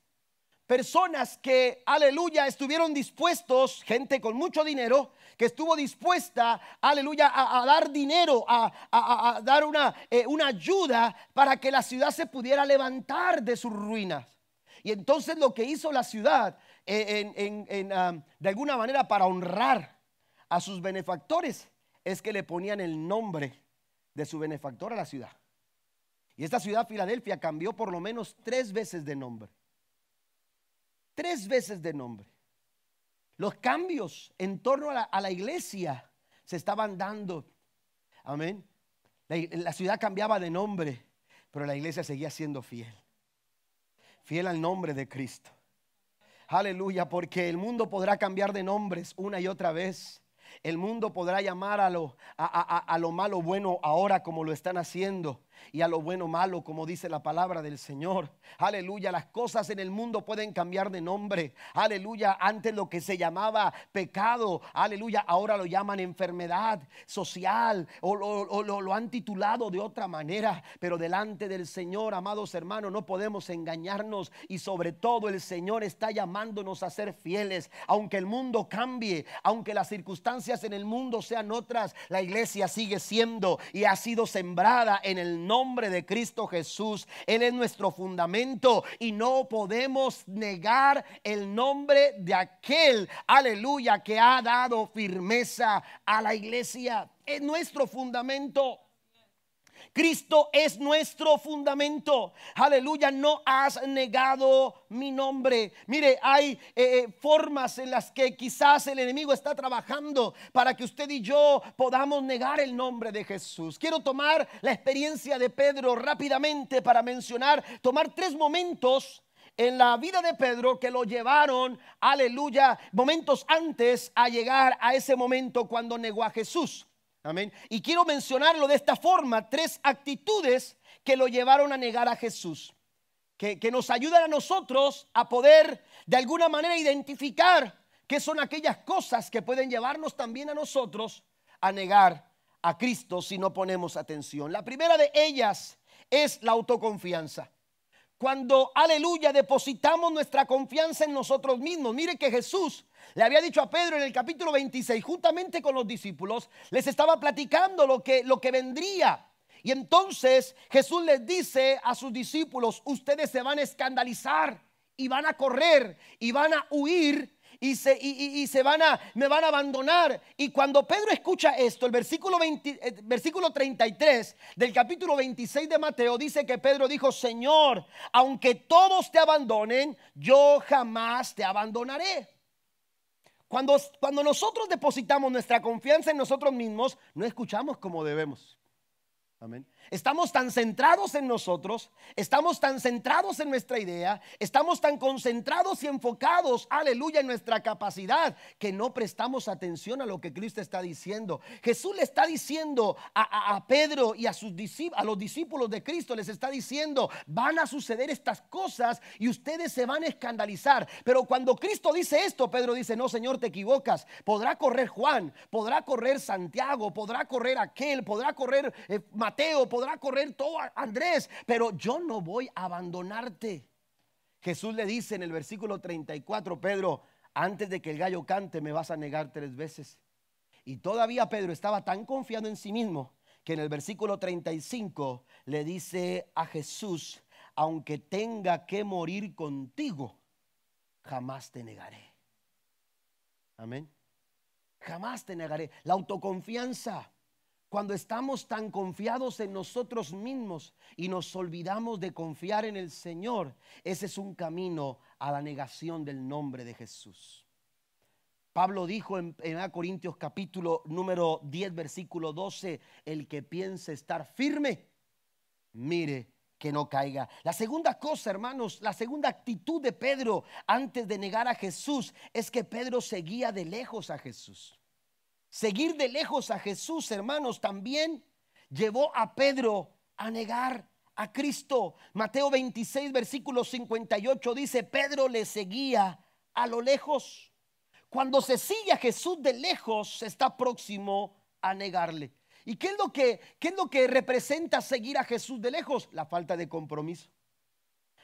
personas que, aleluya, estuvieron dispuestos, gente con mucho dinero, que estuvo dispuesta, aleluya, a, dar dinero, a, dar una, eh, una ayuda para que la ciudad se pudiera levantar de sus ruinas. Y entonces lo que hizo la ciudad, eh, de alguna manera para honrar a sus benefactores, es que le ponían el nombre de su benefactor a la ciudad. Y esta ciudad, Filadelfia, cambió por lo menos tres veces de nombre tres veces de nombre. Los cambios en torno a la, iglesia se estaban dando. Amén. La, ciudad cambiaba de nombre, pero la iglesia seguía siendo fiel. Fiel al nombre de Cristo. Aleluya, porque el mundo podrá cambiar de nombres una y otra vez. El mundo podrá llamar a lo, a lo malo bueno ahora como lo están haciendo y a lo bueno malo, como dice la palabra del Señor. Aleluya, las cosas en el mundo pueden cambiar de nombre. Aleluya, antes lo que se llamaba pecado, aleluya, ahora lo llaman enfermedad social o, lo, lo han titulado de otra manera. Pero delante del Señor, amados hermanos, no podemos engañarnos y sobre todo el Señor está llamándonos a ser fieles. Aunque el mundo cambie, aunque las circunstancias en el mundo sean otras, la iglesia sigue siendo y ha sido sembrada en el nombre de Cristo Jesús. Él es nuestro fundamento y no podemos negar el nombre de aquel, aleluya, que ha dado firmeza a la iglesia. Es nuestro fundamento. Cristo es nuestro fundamento. Aleluya, no has negado mi nombre. Mire, hay eh, eh, formas en las que quizás el enemigo está trabajando para que usted y yo podamos negar el nombre de Jesús. Quiero tomar la experiencia de Pedro rápidamente para mencionar, tomar tres momentos en la vida de Pedro que lo llevaron, aleluya, momentos antes a llegar a ese momento cuando negó a Jesús. Y quiero mencionarlo de esta forma, tres actitudes que lo llevaron a negar a Jesús, que, que nos ayudan a nosotros a poder de alguna manera identificar qué son aquellas cosas que pueden llevarnos también a nosotros a negar a Cristo si no ponemos atención. La primera de ellas es la autoconfianza. Cuando, aleluya, depositamos nuestra confianza en nosotros mismos. Mire que Jesús le había dicho a Pedro en el capítulo 26, juntamente con los discípulos, les estaba platicando lo que, lo que vendría. Y entonces Jesús les dice a sus discípulos, ustedes se van a escandalizar y van a correr y van a huir y se, y, se, van a, me van a abandonar. Y cuando Pedro escucha esto, el versículo, el eh, versículo 33 del capítulo 26 de Mateo dice que Pedro dijo, Señor, aunque todos te abandonen, yo jamás te abandonaré. Cuando, nosotros depositamos nuestra confianza en nosotros mismos, no escuchamos como debemos. Amén. Estamos tan centrados en nosotros, estamos tan centrados en nuestra idea, estamos tan concentrados y enfocados, aleluya, en nuestra capacidad, que no prestamos atención a lo que Cristo está diciendo. Jesús le está diciendo a, Pedro y a, sus, a los discípulos de Cristo, les está diciendo, van a suceder estas cosas y ustedes se van a escandalizar. Pero cuando Cristo dice esto, Pedro dice, no, Señor, te equivocas. Podrá correr Juan, podrá correr Santiago, podrá correr aquel, podrá correr eh, Mateo, podrá correr todo, Andrés, pero yo no voy a abandonarte. Jesús le dice en el versículo 34, Pedro, antes de que el gallo cante me vas a negar tres veces. Y todavía Pedro estaba tan confiado en sí mismo que en el versículo 35 le dice a Jesús, aunque tenga que morir contigo, jamás te negaré. Amén. Jamás te negaré. La autoconfianza cuando estamos tan confiados en nosotros mismos y nos olvidamos de confiar en el Señor, ese es un camino a la negación del nombre de Jesús. Pablo dijo en, A Corintios capítulo número 10, versículo 12, el que piense estar firme, mire que no caiga. La segunda cosa, hermanos, la segunda actitud de Pedro antes de negar a Jesús es que Pedro seguía de lejos a Jesús. Seguir de lejos a Jesús, hermanos, también llevó a Pedro a negar a Cristo. Mateo 26, versículo 58 dice, Pedro le seguía a lo lejos. Cuando se sigue a Jesús de lejos, está próximo a negarle. ¿Y qué es lo que, qué es lo que representa seguir a Jesús de lejos? La falta de compromiso.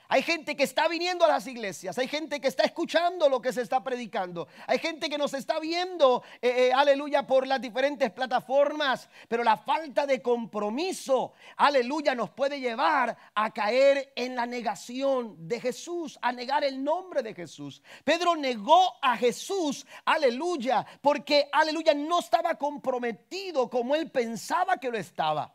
Hay gente que está viniendo a las iglesias, hay gente que está escuchando lo que se está predicando, hay gente que nos está viendo, eh, eh, aleluya, por las diferentes plataformas, pero la falta de compromiso, aleluya, nos puede llevar a caer en la negación de Jesús, a negar el nombre de Jesús. Pedro negó a Jesús, aleluya, porque, aleluya, no estaba comprometido como él pensaba que lo estaba.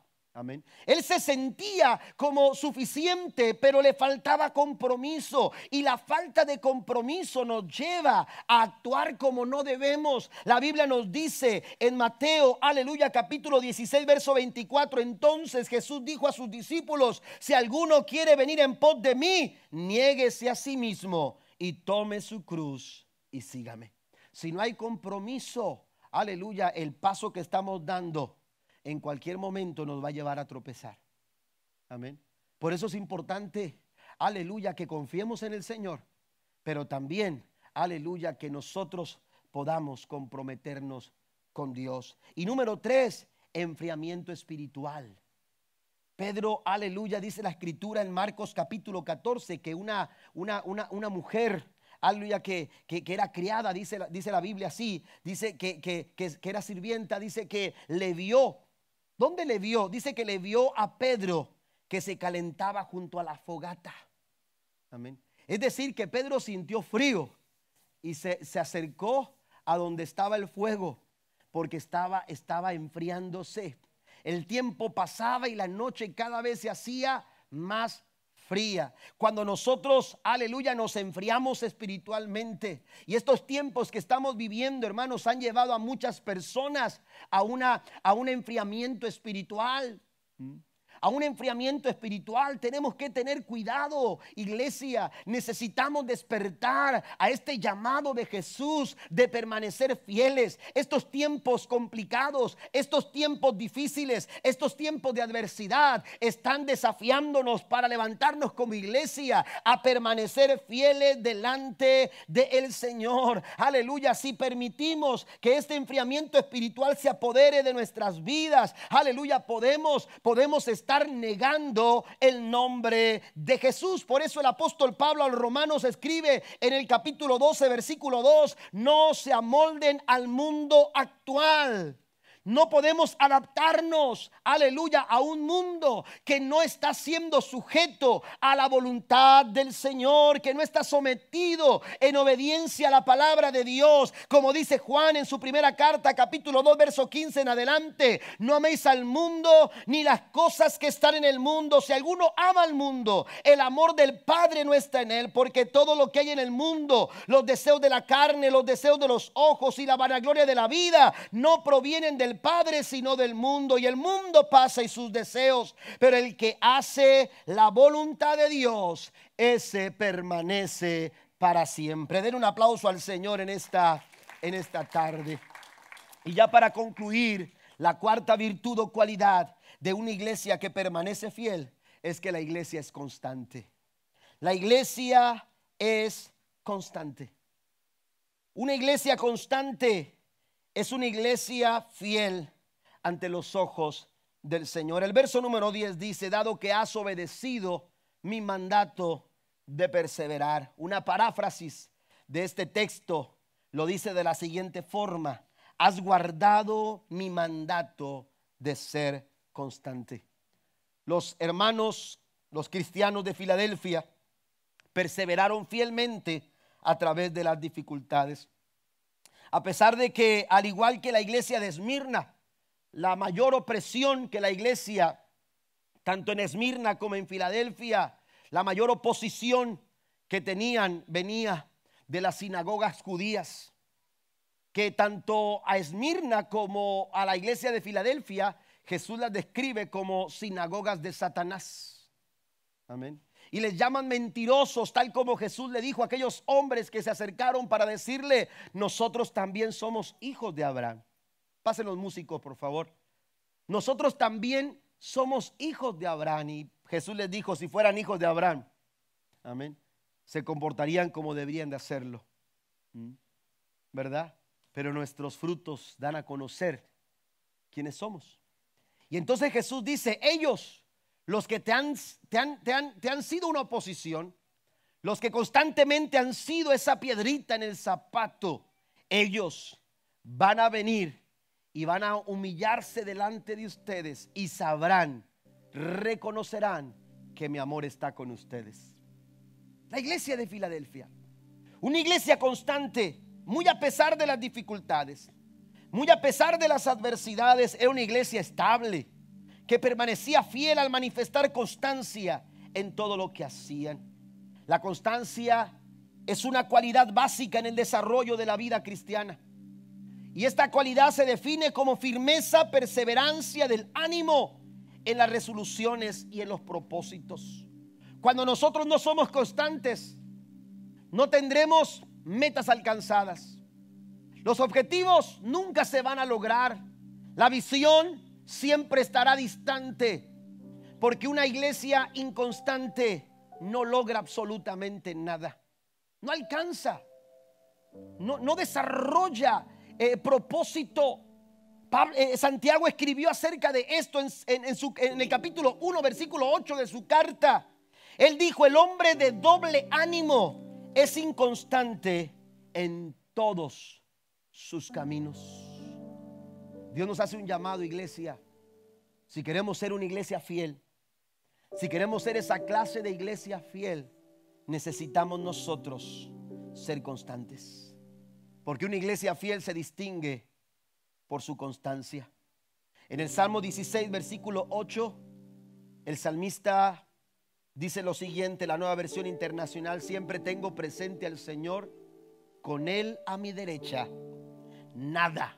Él se sentía como suficiente, pero le faltaba compromiso. Y la falta de compromiso nos lleva a actuar como no debemos. La Biblia nos dice en Mateo, aleluya, capítulo 16, verso 24. Entonces Jesús dijo a sus discípulos, si alguno quiere venir en pos de mí, niéguese a sí mismo y tome su cruz y sígame. Si no hay compromiso, aleluya, el paso que estamos dando en cualquier momento nos va a llevar a tropezar. Amén. Por eso es importante, aleluya, que confiemos en el Señor, pero también, aleluya, que nosotros podamos comprometernos con Dios. Y número tres, enfriamiento espiritual. Pedro, aleluya, dice la escritura en Marcos capítulo 14 que una, una, mujer, aleluya, que, era criada, dice, dice la Biblia así, dice que, que era sirvienta, dice que le vio ¿Dónde le vio? Dice que le vio a Pedro que se calentaba junto a la fogata. Amén. Es decir, que Pedro sintió frío y se, se acercó a donde estaba el fuego porque estaba, estaba enfriándose. El tiempo pasaba y la noche cada vez se hacía más fría, cuando nosotros, aleluya, nos enfriamos espiritualmente. Y estos tiempos que estamos viviendo, hermanos, han llevado a muchas personas a, una, a un enfriamiento espiritual. ¿Mm? a un enfriamiento espiritual. Tenemos que tener cuidado, iglesia. Necesitamos despertar a este llamado de Jesús de permanecer fieles. Estos tiempos complicados, estos tiempos difíciles, estos tiempos de adversidad están desafiándonos para levantarnos como iglesia a permanecer fieles delante del Señor. Aleluya, si permitimos que este enfriamiento espiritual se apodere de nuestras vidas, aleluya, podemos podemos estar estar negando el nombre de Jesús. Por eso el apóstol Pablo a los romanos escribe en el capítulo 12, versículo 2, no se amolden al mundo actual no podemos adaptarnos, aleluya, a un mundo que no está siendo sujeto a la voluntad del Señor, que no está sometido en obediencia a la palabra de Dios. Como dice Juan en su primera carta, capítulo 2, verso 15 en adelante, no améis al mundo ni las cosas que están en el mundo. Si alguno ama al mundo, el amor del Padre no está en él, porque todo lo que hay en el mundo, los deseos de la carne, los deseos de los ojos y la vanagloria de la vida, no provienen del Padre, sino del mundo. Y el mundo pasa y sus deseos, pero el que hace la voluntad de Dios, ese permanece para siempre. Den un aplauso al Señor en esta, en esta tarde. Y ya para concluir, la cuarta virtud o cualidad de una iglesia que permanece fiel es que la iglesia es constante. La iglesia es constante. Una iglesia constante es una iglesia fiel ante los ojos del Señor. El verso número 10 dice, dado que has obedecido mi mandato de perseverar. Una paráfrasis de este texto lo dice de la siguiente forma, has guardado mi mandato de ser constante. Los hermanos, los cristianos de Filadelfia, perseveraron fielmente a través de las dificultades a pesar de que, al igual que la iglesia de Esmirna, la mayor opresión que la iglesia, tanto en Esmirna como en Filadelfia, la mayor oposición que tenían venía de las sinagogas judías, que tanto a Esmirna como a la iglesia de Filadelfia, Jesús las describe como sinagogas de Satanás. Amén y les llaman mentirosos, tal como Jesús le dijo a aquellos hombres que se acercaron para decirle, nosotros también somos hijos de Abraham. Pasen los músicos, por favor. Nosotros también somos hijos de Abraham. Y Jesús les dijo, si fueran hijos de Abraham, amén, se comportarían como deberían de hacerlo. Mm. ¿Verdad? Pero nuestros frutos dan a conocer quiénes somos. Y entonces Jesús dice, ellos los que te han, han, sido una oposición, los que constantemente han sido esa piedrita en el zapato, ellos van a venir y van a humillarse delante de ustedes y sabrán, reconocerán que mi amor está con ustedes. La iglesia de Filadelfia, una iglesia constante, muy a pesar de las dificultades, muy a pesar de las adversidades, era una iglesia estable que permanecía fiel al manifestar constancia en todo lo que hacían. La constancia es una cualidad básica en el desarrollo de la vida cristiana. Y esta cualidad se define como firmeza, perseverancia del ánimo en las resoluciones y en los propósitos. Cuando nosotros no somos constantes, no tendremos metas alcanzadas. Los objetivos nunca se van a lograr. La visión siempre estará distante, porque una iglesia inconstante no logra absolutamente nada, no alcanza, no, no desarrolla eh, propósito. Eh, Santiago escribió acerca de esto en, en el capítulo 1, versículo 8 de su carta. Él dijo, el hombre de doble ánimo es inconstante en todos sus caminos. Dios nos hace un llamado, iglesia. Si queremos ser una iglesia fiel, si queremos ser esa clase de iglesia fiel, necesitamos nosotros ser constantes. Porque una iglesia fiel se distingue por su constancia. En el Salmo 16, versículo 8, el salmista dice lo siguiente, la nueva versión internacional, siempre tengo presente al Señor, con Él a mi derecha, nada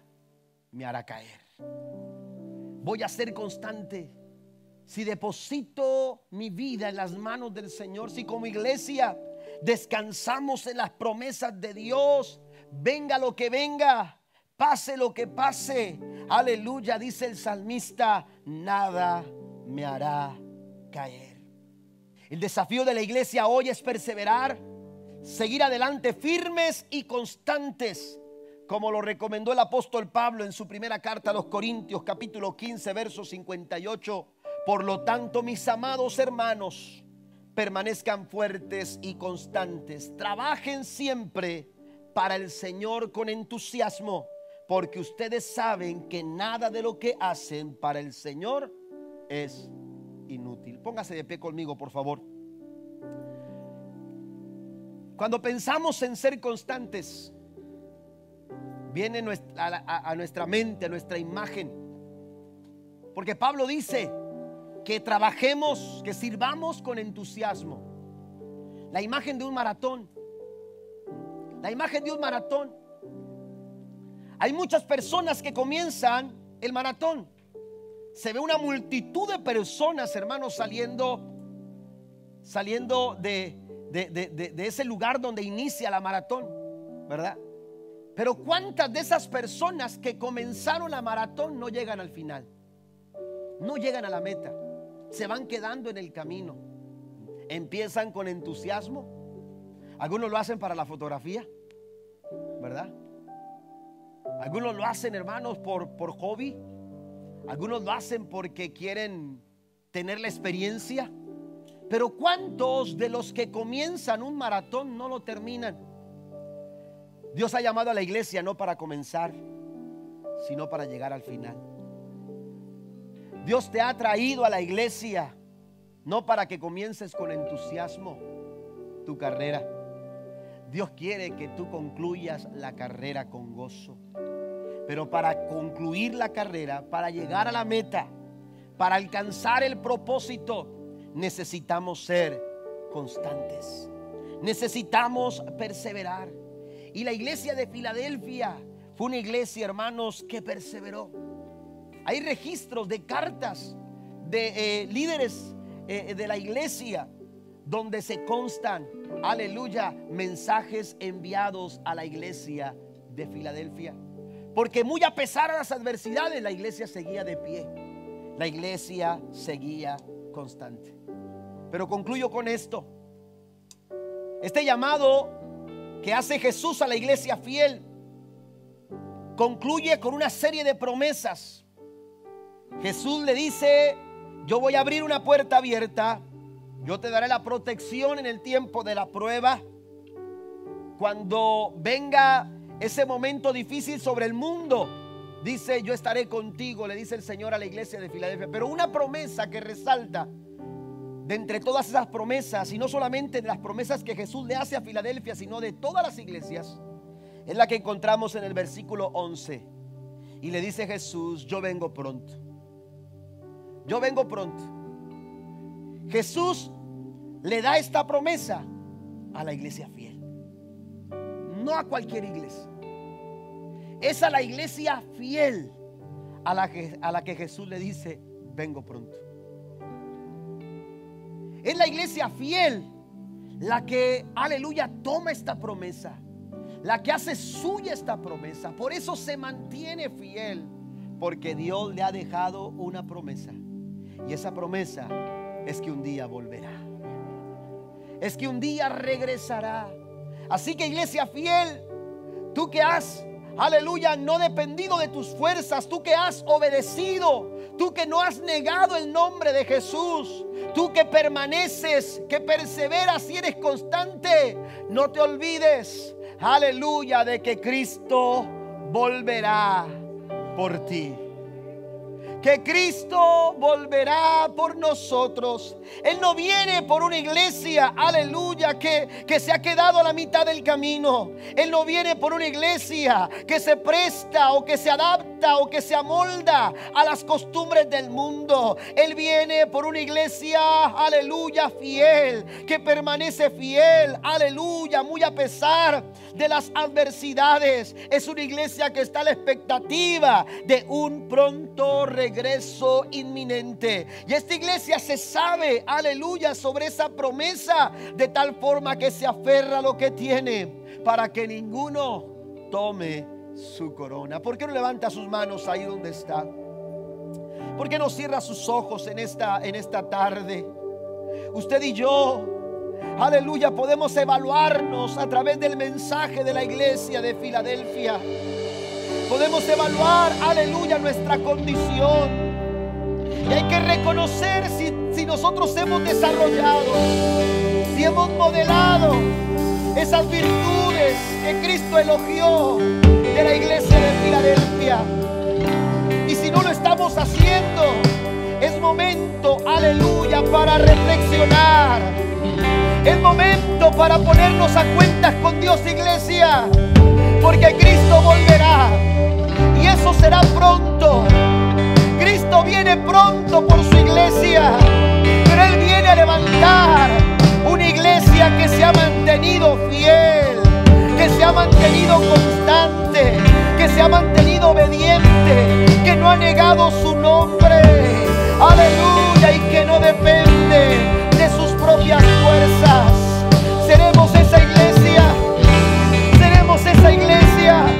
me hará caer. Voy a ser constante. Si deposito mi vida en las manos del Señor, si como iglesia descansamos en las promesas de Dios, venga lo que venga, pase lo que pase, aleluya, dice el salmista, nada me hará caer. El desafío de la iglesia hoy es perseverar, seguir adelante firmes y constantes como lo recomendó el apóstol Pablo en su primera carta a los Corintios capítulo 15, verso 58. Por lo tanto, mis amados hermanos, permanezcan fuertes y constantes, trabajen siempre para el Señor con entusiasmo, porque ustedes saben que nada de lo que hacen para el Señor es inútil. Póngase de pie conmigo, por favor. Cuando pensamos en ser constantes, viene a nuestra mente, a nuestra imagen. Porque Pablo dice que trabajemos, que sirvamos con entusiasmo. La imagen de un maratón. La imagen de un maratón. Hay muchas personas que comienzan el maratón. Se ve una multitud de personas, hermanos, saliendo, saliendo de, ese lugar donde inicia la maratón, ¿verdad? Pero ¿cuántas de esas personas que comenzaron la maratón no llegan al final? No llegan a la meta. Se van quedando en el camino. Empiezan con entusiasmo. Algunos lo hacen para la fotografía, ¿verdad? Algunos lo hacen, hermanos, por, por hobby. Algunos lo hacen porque quieren tener la experiencia. Pero ¿cuántos de los que comienzan un maratón no lo terminan? Dios ha llamado a la iglesia no para comenzar, sino para llegar al final. Dios te ha traído a la iglesia no para que comiences con entusiasmo tu carrera. Dios quiere que tú concluyas la carrera con gozo. Pero para concluir la carrera, para llegar a la meta, para alcanzar el propósito, necesitamos ser constantes. Necesitamos perseverar. Y la iglesia de Filadelfia fue una iglesia, hermanos, que perseveró. Hay registros de cartas de eh, líderes eh, eh, de la iglesia donde se constan, aleluya, mensajes enviados a la iglesia de Filadelfia. Porque muy a pesar de las adversidades, la iglesia seguía de pie. La iglesia seguía constante. Pero concluyo con esto. Este llamado que hace Jesús a la iglesia fiel concluye con una serie de promesas. Jesús le dice, yo voy a abrir una puerta abierta, yo te daré la protección en el tiempo de la prueba. Cuando venga ese momento difícil sobre el mundo, dice, yo estaré contigo, le dice el Señor a la iglesia de Filadelfia. Pero una promesa que resalta de entre todas esas promesas, y no solamente de las promesas que Jesús le hace a Filadelfia, sino de todas las iglesias, es la que encontramos en el versículo 11. Y le dice Jesús, yo vengo pronto. Yo vengo pronto. Jesús le da esta promesa a la iglesia fiel. No a cualquier iglesia. Es a la iglesia fiel a la que, a la que Jesús le dice, vengo pronto. Es la iglesia fiel la que, aleluya, toma esta promesa, la que hace suya esta promesa. Por eso se mantiene fiel, porque Dios le ha dejado una promesa. Y esa promesa es que un día volverá. Es que un día regresará. Así que iglesia fiel, tú que has aleluya, no dependido de tus fuerzas, tú que has obedecido, tú que no has negado el nombre de Jesús, tú que permaneces, que perseveras y eres constante, no te olvides, aleluya, de que Cristo volverá por ti que Cristo volverá por nosotros. Él no viene por una iglesia, aleluya, que, se ha quedado a la mitad del camino. Él no viene por una iglesia que se presta o que se adapta o que se amolda a las costumbres del mundo. Él viene por una iglesia, aleluya, fiel, que permanece fiel, aleluya, muy a pesar de las adversidades. Es una iglesia que está a la expectativa de un pronto regreso inminente. Y esta iglesia se sabe, aleluya, sobre esa promesa de tal forma que se aferra a lo que tiene para que ninguno tome su corona. ¿Por qué no levanta sus manos ahí donde está? ¿Por qué no cierra sus ojos en esta, en esta tarde? Usted y yo Aleluya, podemos evaluarnos a través del mensaje de la iglesia de Filadelfia. Podemos evaluar, aleluya, nuestra condición. Y hay que reconocer si, si nosotros hemos desarrollado, si hemos modelado esas virtudes que Cristo elogió de la iglesia de Filadelfia. Y si no lo estamos haciendo, es momento, aleluya, para reflexionar es momento para ponernos a cuentas con Dios, iglesia, porque Cristo volverá y eso será pronto. Cristo viene pronto por su iglesia, pero Él viene a levantar una iglesia que se ha mantenido fiel, que se ha mantenido constante, que se ha mantenido obediente, que no ha negado su nombre. Aleluya y que no depende fuerzas. Seremos esa iglesia, seremos esa iglesia.